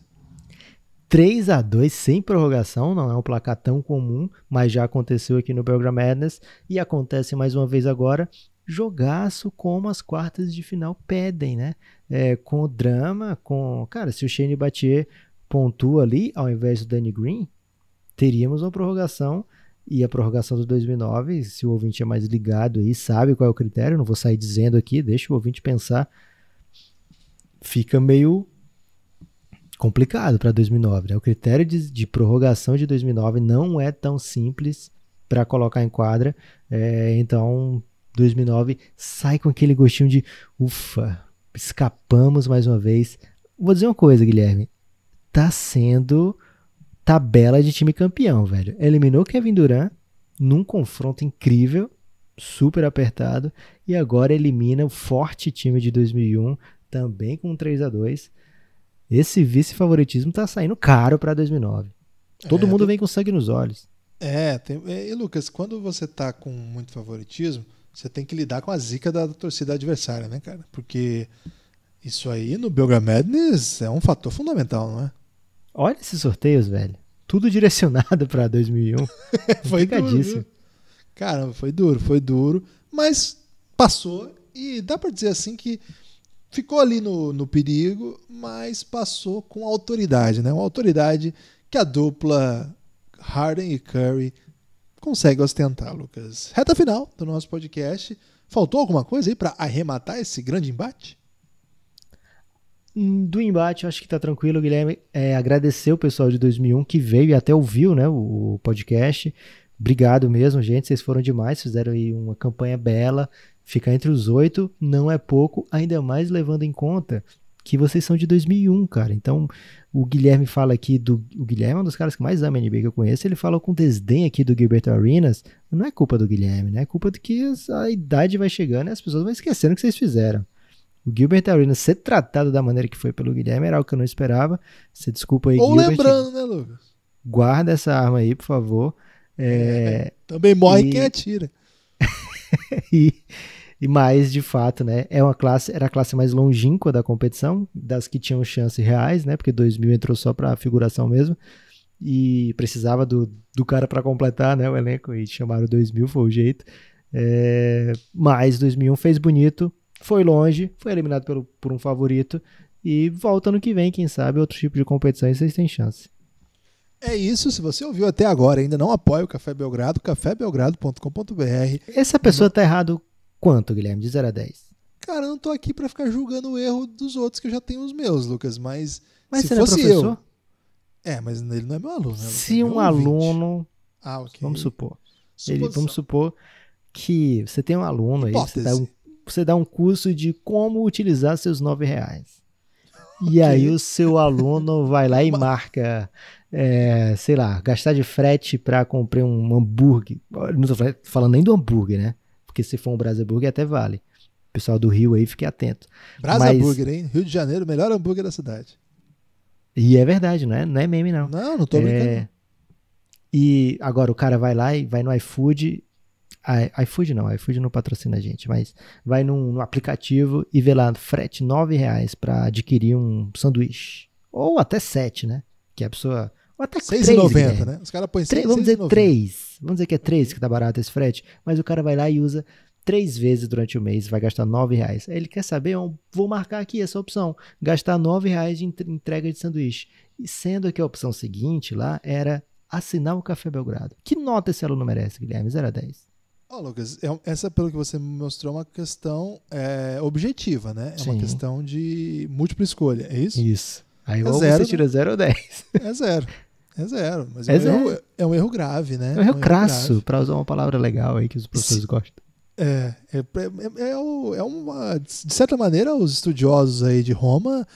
3 a 2 sem prorrogação, não é um placar tão comum, mas já aconteceu aqui no Belgram Madness e acontece mais uma vez agora. Jogaço como as quartas de final pedem, né? É, com drama, com. Cara, se o Shane Battier pontua ali, ao invés do Danny Green, teríamos uma prorrogação. E a prorrogação do 2009, se o ouvinte é mais ligado aí, sabe qual é o critério, não vou sair dizendo aqui, deixa o ouvinte pensar. Fica meio complicado para 2009. Né? O critério de, de, prorrogação de 2009 não é tão simples para colocar em quadra. É, então, 2009 sai com aquele gostinho de ufa, escapamos mais uma vez. Vou dizer uma coisa, Guilherme. Tá sendo tabela de time campeão, velho. Eliminou Kevin Durant num confronto incrível, super apertado, e agora elimina o forte time de 2001, também com 3 a 2 esse vice-favoritismo está saindo caro para 2009. Todo é, mundo tem... vem com sangue nos olhos. É, tem... É, e Lucas, quando você tá com muito favoritismo, você tem que lidar com a zica da torcida adversária, né, cara? Porque isso aí no Belga Madness é um fator fundamental, não é? Olha esses sorteios, velho. Tudo direcionado para 2001. foi duro. Viu? Caramba, foi duro, foi duro. Mas passou e dá para dizer assim que ficou ali no, no perigo, mas passou com autoridade, né? Uma autoridade que a dupla Harden e Curry consegue ostentar, Lucas. Reta final do nosso podcast. Faltou alguma coisa aí para arrematar esse grande embate? Hum, do embate, acho que tá tranquilo, Guilherme. É, agradecer o pessoal de 2001 que veio e até ouviu né, o podcast. Obrigado mesmo, gente. Vocês foram demais, fizeram aí uma campanha bela. Ficar entre os oito não é pouco, ainda mais levando em conta que vocês são de 2001, cara. Então, o Guilherme fala aqui do. O Guilherme é um dos caras que mais ama NBA que eu conheço. Ele fala com desdém aqui do Gilberto Arenas. Não é culpa do Guilherme, né? É culpa do que a idade vai chegando e as pessoas vão esquecendo o que vocês fizeram. O Gilberto Arenas ser tratado da maneira que foi pelo Guilherme era algo que eu não esperava. Você desculpa aí, Ou Gilbert. lembrando, né, Lucas? Guarda essa arma aí, por favor. É... Também morre e... quem atira. e, e mais, de fato, né, é uma classe, era a classe mais longínqua da competição, das que tinham chance reais, né, porque 2000 entrou só para figuração mesmo, e precisava do, do cara para completar né, o elenco, e chamaram 2000, foi o jeito. É, mas 2001 fez bonito, foi longe, foi eliminado pelo, por um favorito, e volta no que vem, quem sabe, outro tipo de competição e vocês têm chance. É isso. Se você ouviu até agora e ainda não apoia o Café Belgrado, cafébelgrado.com.br. Essa pessoa tá errado quanto, Guilherme? De 0 a 10. Cara, eu não tô aqui para ficar julgando o erro dos outros, que eu já tenho os meus, Lucas, mas, mas se é fosse é eu. É, mas ele não é meu aluno. Né? Se é meu um ouvinte. aluno. Ah, ok. Vamos supor. Ele, vamos supor que você tem um aluno aí, você dá um, você dá um, curso de como utilizar seus nove reais. E okay. aí o seu aluno vai lá e marca é, sei lá, gastar de frete para comprar um hambúrguer. Não tô falando nem do hambúrguer, né? Porque se for um Brasa Burger até vale. O pessoal do Rio aí, fique atento. Brasa Mas... Burger, hein? Rio de Janeiro, melhor hambúrguer da cidade. E é verdade, não é, não é meme, não. Não, não tô é. brincando. É... E agora o cara vai lá e vai no iFood I, iFood não, iFood não patrocina a gente, mas vai num, num aplicativo e vê lá frete nove reais para adquirir um sanduíche ou até sete, né? Que a pessoa até tá 6,90, né? Os caras põem 6, Vamos 6, dizer 3. Vamos dizer que é 3 que tá barato esse frete, mas o cara vai lá e usa três vezes durante o mês, vai gastar 9 reais. Aí ele quer saber, vou marcar aqui essa opção, gastar 9 reais de entrega de sanduíche. E sendo que a opção seguinte lá era assinar o Café Belgrado. Que nota esse aluno merece, Guilherme? 0 a 10. Oh, Lucas, é essa, pelo que você mostrou, é uma questão é, objetiva, né? É Sim. uma questão de múltipla escolha, é isso? Isso. Aí é ou zero, você tira 0 né? ou 10. É zero. É zero, mas é, é, um, zero. Erro, é um erro grave, né? É um erro é um crasso, para usar uma palavra legal aí que os professores gostam. É, é, é, é, é, uma. De certa maneira, os estudiosos aí de Roma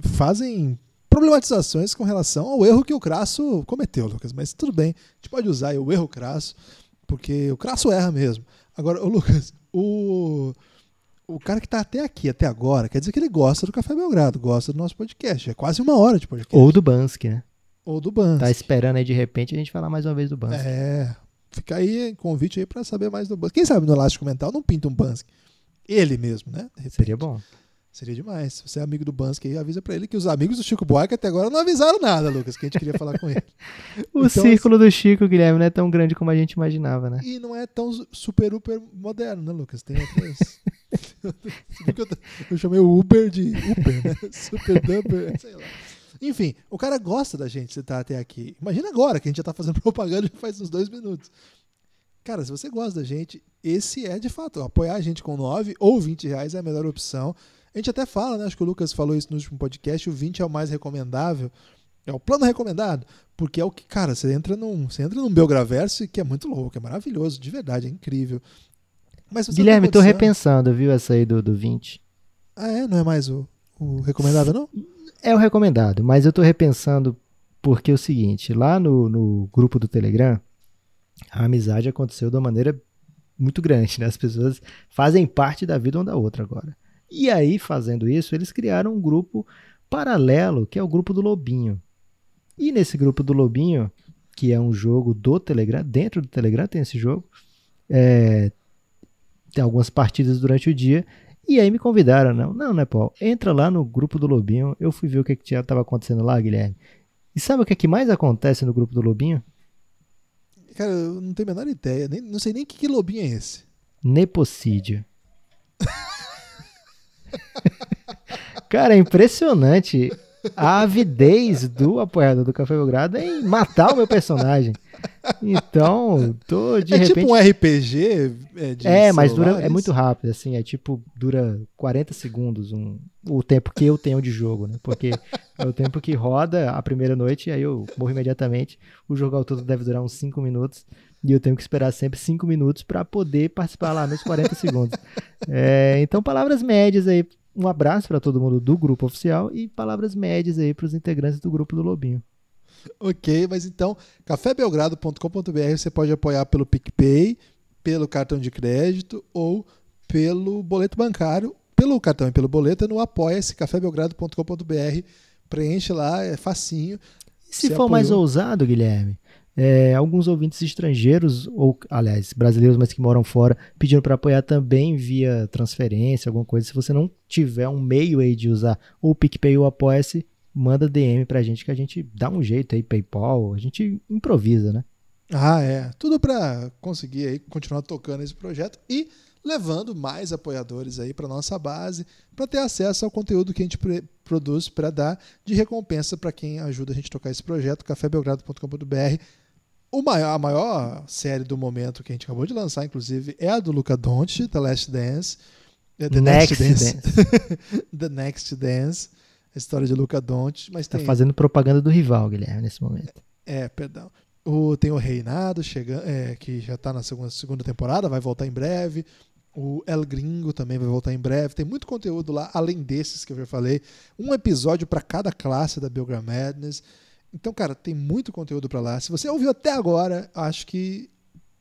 fazem problematizações com relação ao erro que o Crasso cometeu, Lucas. Mas tudo bem, a gente pode usar o erro Crasso, porque o Crasso erra mesmo. Agora, Lucas, o, o cara que está até aqui, até agora, quer dizer que ele gosta do Café Belgrado, gosta do nosso podcast. É quase uma hora de podcast. Ou do Bansky, né? Ou do Bansky Tá esperando aí de repente a gente falar mais uma vez do Bansky. É. Fica aí convite aí para saber mais do Bansky. Quem sabe no Elástico Mental não pinta um Bansky? Ele mesmo, né? Seria bom. Seria demais. Se você é amigo do Bansky aí, avisa para ele que os amigos do Chico Buarque até agora não avisaram nada, Lucas, que a gente queria falar com ele. o então, círculo assim, do Chico, Guilherme, não é tão grande como a gente imaginava, né? E não é tão super, super moderno, né, Lucas? Tem outras... eu chamei o Uber de Uber, né? Super Dumper, sei lá. Enfim, o cara gosta da gente você tá até aqui. Imagina agora que a gente já tá fazendo propaganda já faz uns dois minutos. Cara, se você gosta da gente, esse é de fato. Apoiar a gente com 9 ou 20 reais é a melhor opção. A gente até fala, né? Acho que o Lucas falou isso no último podcast, o 20 é o mais recomendável. É o plano recomendado, porque é o que, cara, você entra num, você entra num Belgraverso que é muito louco, é maravilhoso, de verdade, é incrível. Mas Guilherme, tá tô repensando, viu, essa aí do, do 20. Ah, é? Não é mais o, o recomendado, não? é o recomendado, mas eu estou repensando porque é o seguinte, lá no, no grupo do Telegram, a amizade aconteceu de uma maneira muito grande, né? As pessoas fazem parte da vida uma da outra agora. E aí, fazendo isso, eles criaram um grupo paralelo, que é o grupo do Lobinho. E nesse grupo do Lobinho, que é um jogo do Telegram, dentro do Telegram tem esse jogo, é, tem algumas partidas durante o dia, e aí me convidaram, não, né? não, né, Paulo? Entra lá no grupo do Lobinho. Eu fui ver o que, que tava acontecendo lá, Guilherme. E sabe o que, é que mais acontece no grupo do Lobinho? Cara, eu não tenho a menor ideia. Nem, não sei nem que, que lobinho é esse. Nepocídio. Cara, é impressionante a avidez do apoiador do Café Belgrado em matar o meu personagem. Então, tô de é tipo repente... tipo um RPG é, de É, mas dura, é muito rápido, assim, é tipo, dura 40 segundos um, o tempo que eu tenho de jogo, né? Porque é o tempo que roda a primeira noite, aí eu morro imediatamente, o jogo ao todo deve durar uns 5 minutos, e eu tenho que esperar sempre 5 minutos para poder participar lá nos 40 segundos. É, então, palavras médias aí, um abraço para todo mundo do grupo oficial e palavras médias aí para os integrantes do grupo do Lobinho. ok, mas então, cafébelgrado.com.br você pode apoiar pelo PicPay, pelo cartão de crédito ou pelo boleto bancário, pelo cartão e pelo boleto é no apoia-se cafébelgrado.com.br. Preenche lá, é facinho. E se, for apoiou. mais ousado, Guilherme, é, alguns ouvintes estrangeiros, ou aliás, brasileiros, mas que moram fora, pediram para apoiar também via transferência, alguma coisa. Se você não tiver um meio aí de usar ou o PicPay ou o Apoia-se, manda DM pra gente que a gente dá um jeito aí, PayPal, a gente improvisa, né? Ah, é. Tudo para conseguir aí continuar tocando esse projeto e levando mais apoiadores aí para nossa base, para ter acesso ao conteúdo que a gente produz para dar de recompensa para quem ajuda a gente a tocar esse projeto, cafébelgrado.com.br. O maior, a maior série do momento que a gente acabou de lançar, inclusive, é a do Luca Doncic, The Last Dance. É, The Next, Next Dance. Dance. The Next Dance a história de Luca Doncic, mas está tem... fazendo propaganda do rival, Guilherme, nesse momento. É, é perdão. O, tem o Reinado, chegando, é, que já está na segunda, segunda temporada, vai voltar em breve. O El Gringo também vai voltar em breve. Tem muito conteúdo lá, além desses que eu já falei. Um episódio para cada classe da Belgram Madness. Então, cara, tem muito conteúdo para lá. Se você ouviu até agora, acho que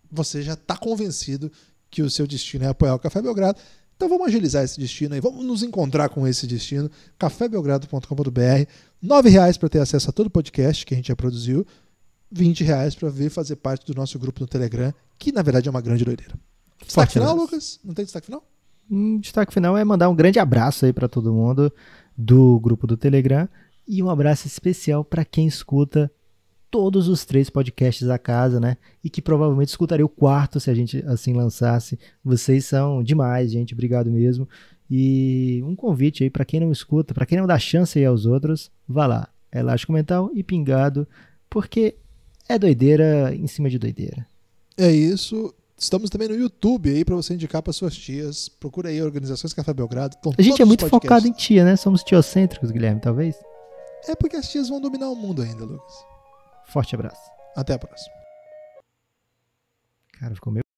você já está convencido que o seu destino é apoiar o Café Belgrado. Então vamos agilizar esse destino aí, vamos nos encontrar com esse destino. cafébelgrado.com.br, nove reais para ter acesso a todo o podcast que a gente já produziu, vinte reais para vir fazer parte do nosso grupo no Telegram, que na verdade é uma grande doideira. Destaque Forte final, abraço. Lucas? Não tem destaque final? Um destaque final é mandar um grande abraço aí para todo mundo do grupo do Telegram e um abraço especial para quem escuta todos os três podcasts da casa, né? E que provavelmente escutaria o quarto se a gente assim lançasse. Vocês são demais, gente. Obrigado mesmo. E um convite aí para quem não escuta, para quem não dá chance aí aos outros, vá lá. Elástico Mental e Pingado, porque é doideira em cima de doideira. É isso. Estamos também no YouTube aí para você indicar para suas tias. Procura aí organizações Café Belgrado. A gente é muito focado em tia, né? Somos tiocêntricos, Guilherme, talvez. É porque as tias vão dominar o mundo ainda, Lucas. Forte abraço. Até a próxima. Cara, ficou meio.